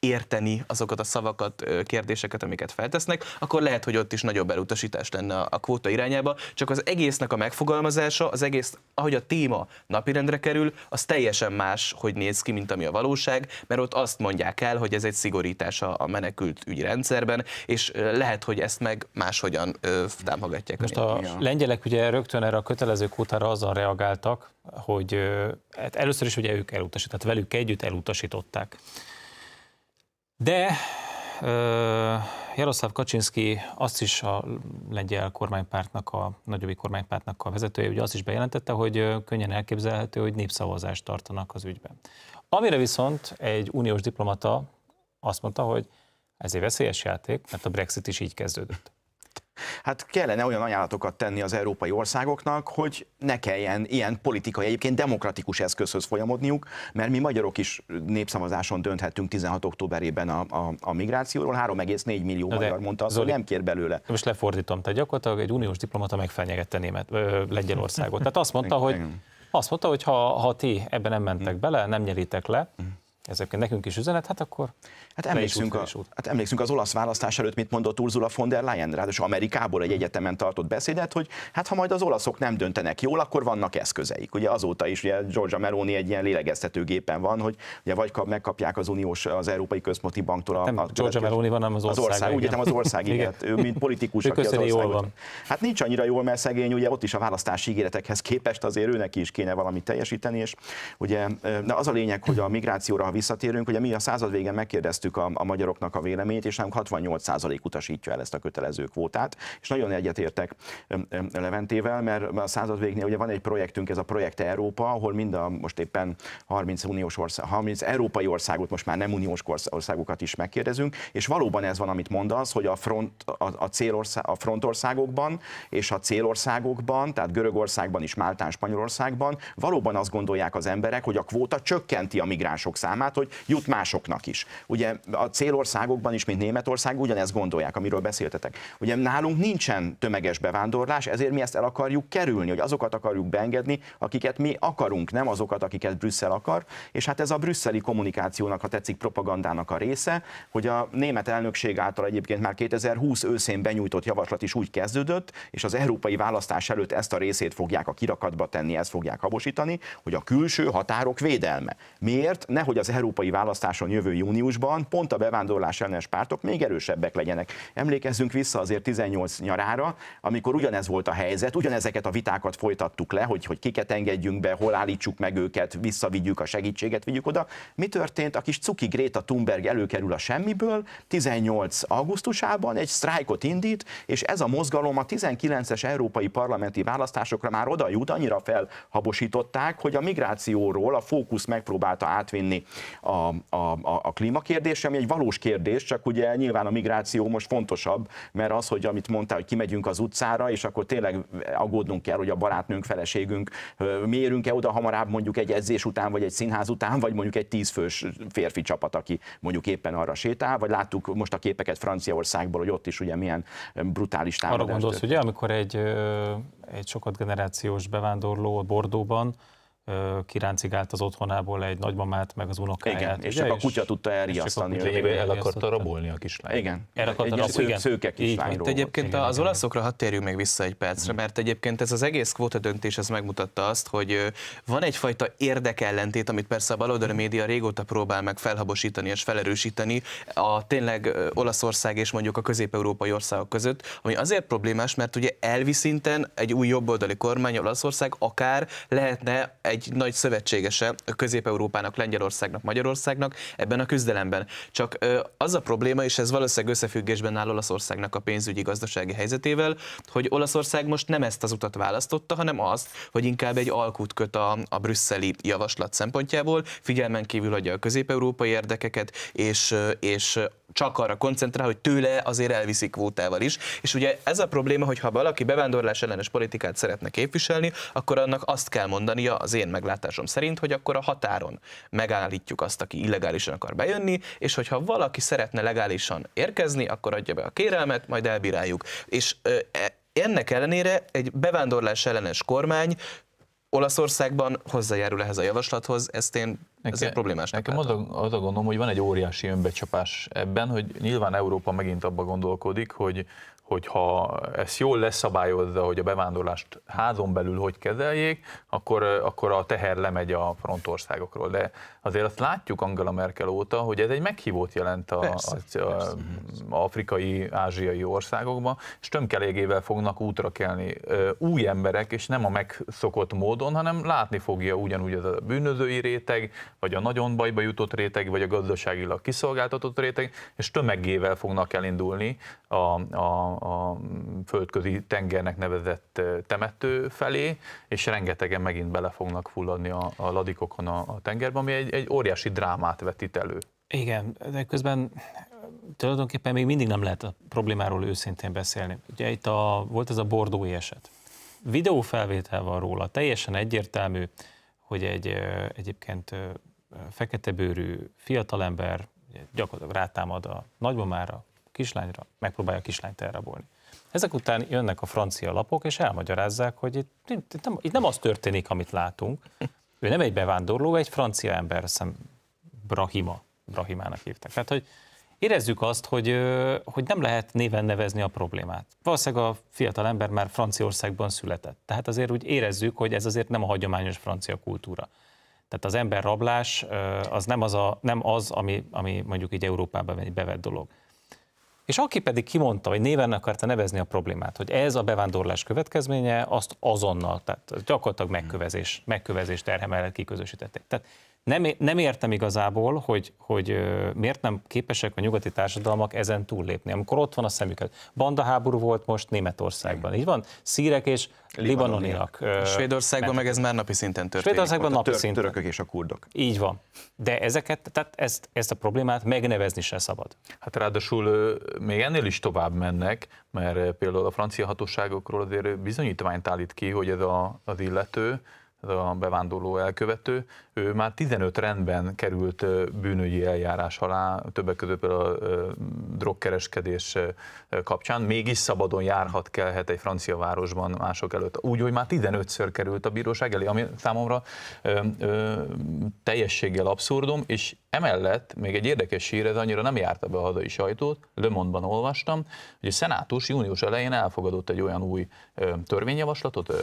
érteni azokat a szavakat, kérdéseket, amiket feltesznek, akkor lehet, hogy ott is nagyobb elutasítás lenne a kvóta irányába, csak az egésznek a megfogalmazása, az egész, ahogy a téma napirendre kerül, az teljesen más, hogy néz ki, mint ami a valóság, mert ott azt mondják el, hogy ez egy szigorítás a menekült ügyi rendszerben, és lehet, hogy ezt meg máshogyan támogatják. Most a, a lengyelek ugye rögtön erre a kötelező kvótára azzal reagáltak, hogy hát először is ugye ők elutasították, velük együtt elutasították. De Jaroszláv Kaczynszki azt is a lengyel kormánypártnak, a nagyobbik kormánypártnak a vezetője, ugye azt is bejelentette, hogy könnyen elképzelhető, hogy népszavazást tartanak az ügyben. Amire viszont egy uniós diplomata azt mondta, hogy ez egy veszélyes játék, mert a Brexit is így kezdődött. Hát kellene olyan ajánlatokat tenni az európai országoknak, hogy ne kelljen ilyen politikai, egyébként demokratikus eszközhöz folyamodniuk, mert mi magyarok is népszavazáson dönthettünk 16 októberében a, a, a migrációról, 3,4 millió de magyar mondta azt, hogy nem kér belőle. Most lefordítom, tehát gyakorlatilag egy uniós diplomata megfenyegette német, ö, Lengyelországot. Tehát azt mondta, hogy azt mondta, hogy ha, ha ti ebben nem mentek hm. bele, nem nyeritek le, hm. Ez nekünk is üzenet, hát akkor hát emlékszünk, a, hát emlékszünk az olasz választás előtt, mit mondott Ursula von der Leyen, ráadásul Amerikából egy hmm. egyetemen tartott beszédet, hogy hát ha majd az olaszok nem döntenek jól, akkor vannak eszközeik. Ugye azóta is ugye Giorgia Meloni egy ilyen lélegeztetőgépen van, hogy ugye vagy kap, megkapják az uniós, az Európai Központi Banktól a... Nem, a Giorgia Meloni van, nem az ország. Az ország, ugye, nem az ország, igen. Ő, mint politikus, ő aki az ország Jól van. Hát nincs annyira jól, mert szegény, ugye ott is a választási ígéretekhez képest azért őnek is kéne valamit teljesíteni, és ugye na az a lényeg, hogy a migrációra visszatérünk, ugye mi a század végén megkérdeztük a, a magyaroknak a véleményét, és nálunk 68% utasítja el ezt a kötelező kvótát, és nagyon egyetértek Leventével, mert a század végén ugye van egy projektünk, ez a Projekt Európa, ahol mind a most éppen 30 uniós ország, 30 európai országot, most már nem uniós országokat is megkérdezünk, és valóban ez van, amit mondasz, hogy a front, a, a, célország, a frontországokban és a célországokban, tehát Görögországban is, Máltán, Spanyolországban valóban azt gondolják az emberek, hogy a kvóta csökkenti a migránsok számát, számát, hogy jut másoknak is. Ugye a célországokban is, mint Németország, ugyanezt gondolják, amiről beszéltetek. Ugye nálunk nincsen tömeges bevándorlás, ezért mi ezt el akarjuk kerülni, hogy azokat akarjuk beengedni, akiket mi akarunk, nem azokat, akiket Brüsszel akar. És hát ez a brüsszeli kommunikációnak, ha tetszik, propagandának a része, hogy a német elnökség által egyébként már 2020 őszén benyújtott javaslat is úgy kezdődött, és az európai választás előtt ezt a részét fogják a kirakatba tenni, ezt fogják habosítani, hogy a külső határok védelme. Miért? Nehogy az európai választáson jövő júniusban pont a bevándorlás ellenes pártok még erősebbek legyenek. Emlékezzünk vissza azért 18 nyarára, amikor ugyanez volt a helyzet, ugyanezeket a vitákat folytattuk le, hogy, hogy kiket engedjünk be, hol állítsuk meg őket, visszavigyük a segítséget, vigyük oda. Mi történt? A kis cuki Greta Thunberg előkerül a semmiből, 18 augusztusában egy sztrájkot indít, és ez a mozgalom a 19-es európai parlamenti választásokra már oda jut, annyira felhabosították, hogy a migrációról a fókusz megpróbálta átvinni a, a, a klímakérdés, ami egy valós kérdés, csak ugye nyilván a migráció most fontosabb, mert az, hogy amit mondtál, hogy kimegyünk az utcára, és akkor tényleg aggódnunk kell, hogy a barátnőnk, feleségünk mérünk-e oda hamarabb mondjuk egy edzés után, vagy egy színház után, vagy mondjuk egy tízfős férfi csapat, aki mondjuk éppen arra sétál, vagy láttuk most a képeket Franciaországból, hogy ott is ugye milyen brutális támadás. Arra gondolsz, ugye, amikor egy, egy sokat generációs bevándorló a Bordóban kiráncigált az otthonából egy nagymamát, meg az unokáját. Igen, és csak a kutya tudta elriasztani. És csak el akarta rabolni a kislányt. Igen, el akarta egy sző, szőke kislányról. Hát egyébként igen, az igen. olaszokra hadd térjünk még vissza egy percre, mm. mert egyébként ez az egész kvóta döntés ez megmutatta azt, hogy van egyfajta érdekellentét, amit persze a baloldali média régóta próbál meg felhabosítani és felerősíteni a tényleg Olaszország és mondjuk a közép-európai országok között, ami azért problémás, mert ugye elviszinten egy új jobboldali kormány Olaszország akár lehetne egy egy nagy szövetségese Közép-Európának, Lengyelországnak, Magyarországnak ebben a küzdelemben. Csak az a probléma, és ez valószínűleg összefüggésben áll Olaszországnak a pénzügyi gazdasági helyzetével, hogy Olaszország most nem ezt az utat választotta, hanem azt, hogy inkább egy alkút köt a, a brüsszeli javaslat szempontjából, figyelmen kívül hagyja a közép-európai érdekeket, és, és csak arra koncentrál, hogy tőle azért elviszik kvótával is. És ugye ez a probléma, hogy ha valaki bevándorlás ellenes politikát szeretne képviselni, akkor annak azt kell mondania az én meglátásom szerint, hogy akkor a határon megállítjuk azt, aki illegálisan akar bejönni, és hogyha valaki szeretne legálisan érkezni, akkor adja be a kérelmet, majd elbíráljuk. És e, ennek ellenére egy bevándorlás ellenes kormány Olaszországban hozzájárul ehhez a javaslathoz, ezt én nekem, ezért problémásnak Nekem az a, az a gondolom, hogy van egy óriási önbecsapás ebben, hogy nyilván Európa megint abba gondolkodik, hogy hogyha ezt jól leszabályozza, hogy a bevándorlást házon belül hogy kezeljék, akkor, akkor a teher lemegy a frontországokról. De azért azt látjuk Angela Merkel óta, hogy ez egy meghívót jelent a, persze, a, persze, a, persze. afrikai, ázsiai országokban, és tömkelégével fognak útra kelni új emberek, és nem a megszokott módon, hanem látni fogja ugyanúgy az a bűnözői réteg, vagy a nagyon bajba jutott réteg, vagy a gazdaságilag kiszolgáltatott réteg, és tömegével fognak elindulni a, a, a földközi tengernek nevezett temető felé, és rengetegen megint bele fognak fulladni a, a ladikokon a, a tengerbe, ami egy, egy óriási drámát vetít elő. Igen, de közben tulajdonképpen még mindig nem lehet a problémáról őszintén beszélni. Ugye itt a, volt ez a bordói eset. Videófelvétel van róla, teljesen egyértelmű, hogy egy egyébként feketebőrű fiatalember gyakorlatilag rátámad a nagymamára, kislányra, megpróbálja a kislányt elrabolni. Ezek után jönnek a francia lapok, és elmagyarázzák, hogy itt, itt, nem, itt nem az történik, amit látunk. Ő nem egy bevándorló, egy francia ember, szem. Brahima, Brahimának hívták. Tehát, hogy érezzük azt, hogy, hogy nem lehet néven nevezni a problémát. Valószínűleg a fiatal ember már Franciaországban született. Tehát azért úgy érezzük, hogy ez azért nem a hagyományos francia kultúra. Tehát az ember rablás az nem az, a, nem az ami, ami mondjuk így Európában egy bevett dolog. És aki pedig kimondta, vagy néven akarta nevezni a problémát, hogy ez a bevándorlás következménye, azt azonnal, tehát gyakorlatilag megkövezés, megkövezés terhe mellett kiközösítették. Tehát nem, nem értem igazából, hogy, hogy miért nem képesek a nyugati társadalmak ezen túllépni, amikor ott van a szemüket. Bandaháború volt most Németországban, így van? Szírek és libanoniak. libanoniak. Svédországban meg ez már napi szinten történik. Svédországban napi tör, szinten. törökök és a kurdok. Így van. De ezeket, tehát ezt, ezt a problémát megnevezni se szabad. Hát ráadásul még ennél is tovább mennek, mert például a francia hatóságokról azért bizonyítványt állít ki, hogy ez a, az illető, a bevándorló elkövető, ő már 15 rendben került bűnügyi eljárás alá, többek között a drogkereskedés kapcsán, mégis szabadon járhat, kelhet egy francia városban mások előtt. Úgy, hogy már 15-ször került a bíróság elé, ami számomra teljességgel abszurdum, és Emellett még egy érdekes hír, ez annyira nem járta be a hazai sajtót, Le Monde-ban olvastam, hogy a szenátus június elején elfogadott egy olyan új törvényjavaslatot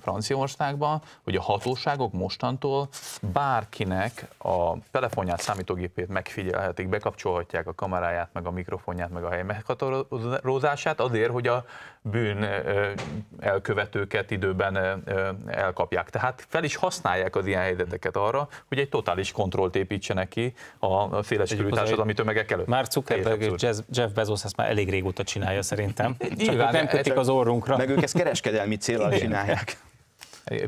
Franciaországban, hogy a hatóságok mostantól bárkinek a telefonját, számítógépét megfigyelhetik, bekapcsolhatják a kameráját, meg a mikrofonját, meg a hely meghatározását azért, hogy a bűn elkövetőket időben elkapják. Tehát fel is használják az ilyen helyzeteket arra, hogy egy totális kontrollt építsenek ki, a körű társadalmi tömegek előtt. Már Zuckerberg és Jeff Bezos ezt már elég régóta csinálja szerintem. <laughs> Csak Nyilván, nem e- kötik e- az orrunkra. Meg ők ezt kereskedelmi célra csinálják.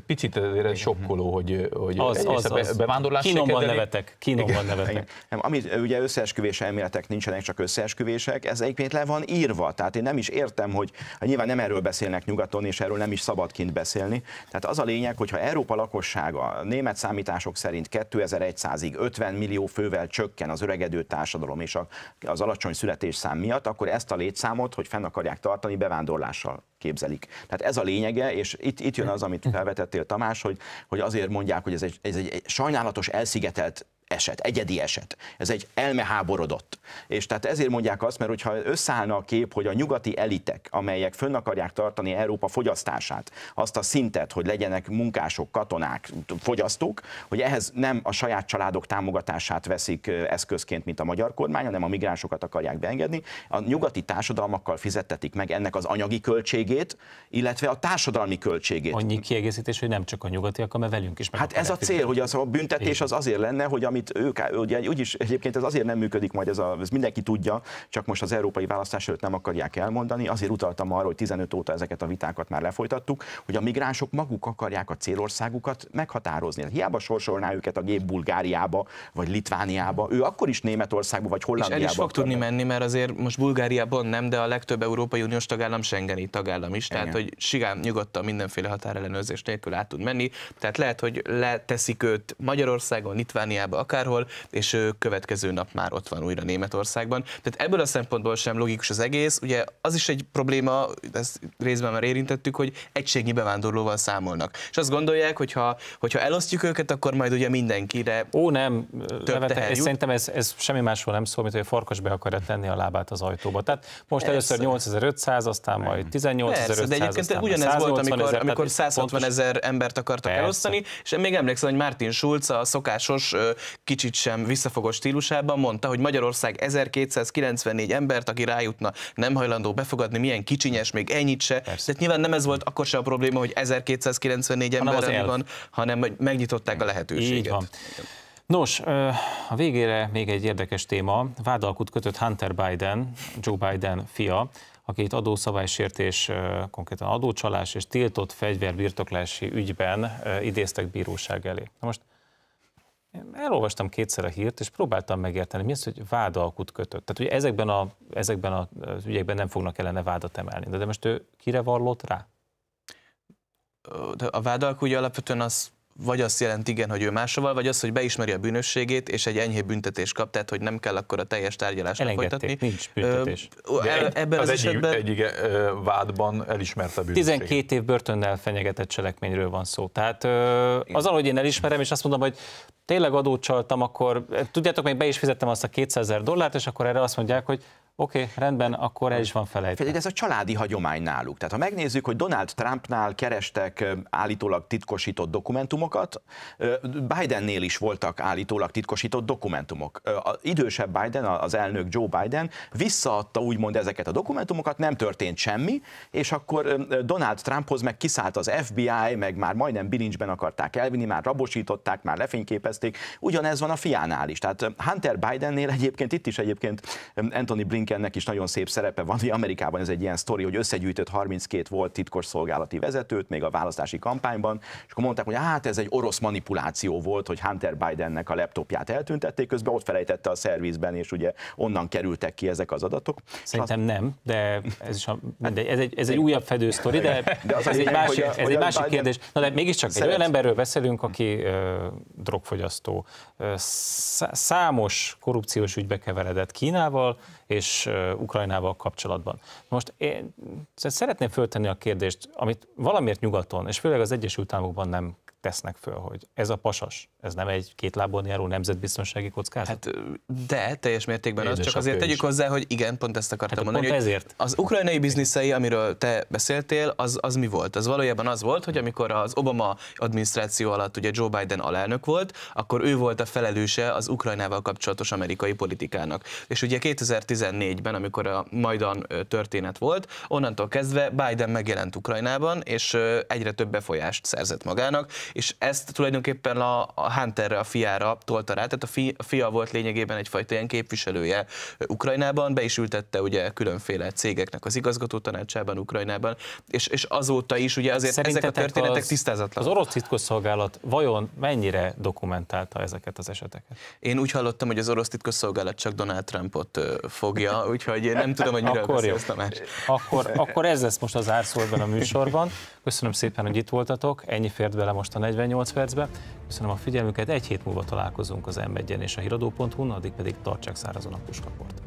Picit azért sokkoló, hogy, hogy az, az, az. bevándorlás Kínomban nevetek, kínomban nevetek. Nem, ami ugye összeesküvés elméletek nincsenek, csak összeesküvések, ez egyébként le van írva. Tehát én nem is értem, hogy hát nyilván nem erről beszélnek nyugaton, és erről nem is szabad kint beszélni. Tehát az a lényeg, hogyha Európa lakossága német számítások szerint 2100-ig 50 millió fővel csökken az öregedő társadalom és az alacsony születésszám miatt, akkor ezt a létszámot, hogy fenn akarják tartani, bevándorlással képzelik. Tehát ez a lényege, és itt, itt jön az, amit <laughs> felvettem felvetettél, Tamás, hogy, hogy azért mondják, hogy ez egy, ez egy sajnálatos, elszigetelt eset, egyedi eset. Ez egy elmeháborodott. És tehát ezért mondják azt, mert hogyha összeállna a kép, hogy a nyugati elitek, amelyek fönn akarják tartani Európa fogyasztását, azt a szintet, hogy legyenek munkások, katonák, fogyasztók, hogy ehhez nem a saját családok támogatását veszik eszközként, mint a magyar kormány, hanem a migránsokat akarják beengedni, a nyugati társadalmakkal fizettetik meg ennek az anyagi költségét, illetve a társadalmi költségét. Annyi kiegészítés, hogy nem csak a nyugatiak, hanem velünk is meg Hát ez a cél, hogy az a büntetés az azért lenne, hogy ami amit ők, ugye úgyis egyébként ez azért nem működik majd, ez, a, ez mindenki tudja, csak most az európai választás előtt nem akarják elmondani, azért utaltam arra, hogy 15 óta ezeket a vitákat már lefolytattuk, hogy a migránsok maguk akarják a célországukat meghatározni. Hát hiába sorsolná őket a gép Bulgáriába, vagy Litvániába, ő akkor is Németországba, vagy Hollandiába. És el is fog tudni menni, mert azért most Bulgáriában nem, de a legtöbb Európai Uniós tagállam Schengeni tagállam is, tehát Igen. hogy sigán nyugodtan mindenféle határellenőrzés nélkül át tud menni, tehát lehet, hogy leteszik őt Magyarországon, Litvániába, akárhol, és ő következő nap már ott van újra Németországban. Tehát ebből a szempontból sem logikus az egész. Ugye az is egy probléma, ezt részben már érintettük, hogy egységnyi bevándorlóval számolnak. És azt gondolják, hogy ha hogyha elosztjuk őket, akkor majd ugye mindenkire Ó, nem, több levete, és szerintem ez, ez semmi másról nem szól, mint hogy a farkas be akarja tenni a lábát az ajtóba. Tehát most Persze. először 8500, aztán majd 18500, de egyébként aztán ugyanez volt, amikor, ezer, amikor 160 ezer embert akartak Persze. elosztani, és még emlékszem, hogy Martin Schulz a szokásos kicsit sem visszafogott stílusában mondta, hogy Magyarország 1294 embert, aki rájutna, nem hajlandó befogadni, milyen kicsinyes, még ennyit se. Persze. De nyilván nem ez volt akkor sem a probléma, hogy 1294 ember van, hanem hogy megnyitották a lehetőséget. Így van. Nos, a végére még egy érdekes téma. Vádalkut kötött Hunter Biden, Joe Biden fia, akit adószabálysértés, konkrétan adócsalás és tiltott fegyverbirtoklási ügyben idéztek bíróság elé. Na most Elolvastam kétszer a hírt, és próbáltam megérteni, mi az, hogy vádalkut kötött. Tehát ugye ezekben, a, ezekben az ügyekben nem fognak ellene vádat emelni, de, de most ő kire vallott rá? De a vádalkú ugye alapvetően az vagy azt jelent igen, hogy ő másoval, vagy az, hogy beismeri a bűnösségét, és egy enyhébb büntetés kap, tehát hogy nem kell akkor a teljes tárgyalást folytatni. nincs büntetés. Ö, egy, ebben az, az egy, esetben... egy vádban elismerte a bűnösséget. 12 év börtönnel fenyegetett cselekményről van szó. Tehát azzal, hogy én elismerem, és azt mondom, hogy tényleg adócsaltam akkor tudjátok, még be is fizettem azt a 200 ezer dollárt, és akkor erre azt mondják, hogy Oké, okay, rendben, akkor el is van felejtve. ez a családi hagyomány náluk. Tehát ha megnézzük, hogy Donald Trumpnál kerestek állítólag titkosított dokumentumokat, Bidennél is voltak állítólag titkosított dokumentumok. A idősebb Biden, az elnök Joe Biden visszaadta úgymond ezeket a dokumentumokat, nem történt semmi, és akkor Donald Trumphoz meg kiszállt az FBI, meg már majdnem bilincsben akarták elvinni, már rabosították, már lefényképezték. Ugyanez van a fiánál is. Tehát Hunter Bidennél egyébként itt is egyébként Anthony Blinken ennek is nagyon szép szerepe van, hogy Amerikában ez egy ilyen sztori, hogy összegyűjtött 32 volt titkos szolgálati vezetőt még a választási kampányban, és akkor mondták, hogy hát ez egy orosz manipuláció volt, hogy Hunter Bidennek a laptopját eltüntették, közben ott felejtette a szervizben, és ugye onnan kerültek ki ezek az adatok. Szerintem azt... nem, de ez is a, mindegy, ez egy, ez egy <laughs> újabb fedősztori, de, de az ez, egy másik, a, ez egy másik Biden... kérdés. Na de mégiscsak Szeret... egy olyan emberről beszélünk, aki ö, drogfogyasztó, ö, számos korrupciós ügybe keveredett Kínával, és és Ukrajnával kapcsolatban. Most én szóval szeretném föltenni a kérdést, amit valamiért nyugaton, és főleg az Egyesült Államokban nem tesznek föl, hogy ez a pasas, ez nem egy két lábon járó nemzetbiztonsági kockázat? Hát de, teljes mértékben Édes az, csak azért tegyük hozzá, hogy igen, pont ezt akartam hát mondani. Pont ezért. Az ukrajnai bizniszei, amiről te beszéltél, az, az mi volt? Az valójában az volt, hogy amikor az Obama adminisztráció alatt ugye Joe Biden alelnök volt, akkor ő volt a felelőse az Ukrajnával kapcsolatos amerikai politikának. És ugye 2014-ben, amikor a Majdan történet volt, onnantól kezdve Biden megjelent Ukrajnában, és egyre több befolyást szerzett magának, és ezt tulajdonképpen a, a Hunterre, a fiára tolta rá, tehát a, fi, a fia volt lényegében egyfajta ilyen képviselője Ukrajnában, be is ültette ugye különféle cégeknek az igazgató tanácsában Ukrajnában, és, és azóta is ugye azért ezek a történetek az, tisztázatlan. Az orosz titkosszolgálat vajon mennyire dokumentálta ezeket az eseteket? Én úgy hallottam, hogy az orosz titkosszolgálat csak Donald Trumpot fogja, <laughs> úgyhogy én nem tudom, hogy miről akkor beszélsz, Tamás. Akkor, akkor ez lesz most az árszó a műsorban. Köszönöm szépen, hogy itt voltatok. Ennyi fért bele most a 48 percbe. Köszönöm a figyelmüket, egy hét múlva találkozunk az m és a hiradóhu n addig pedig tartsák szárazon a puskaport.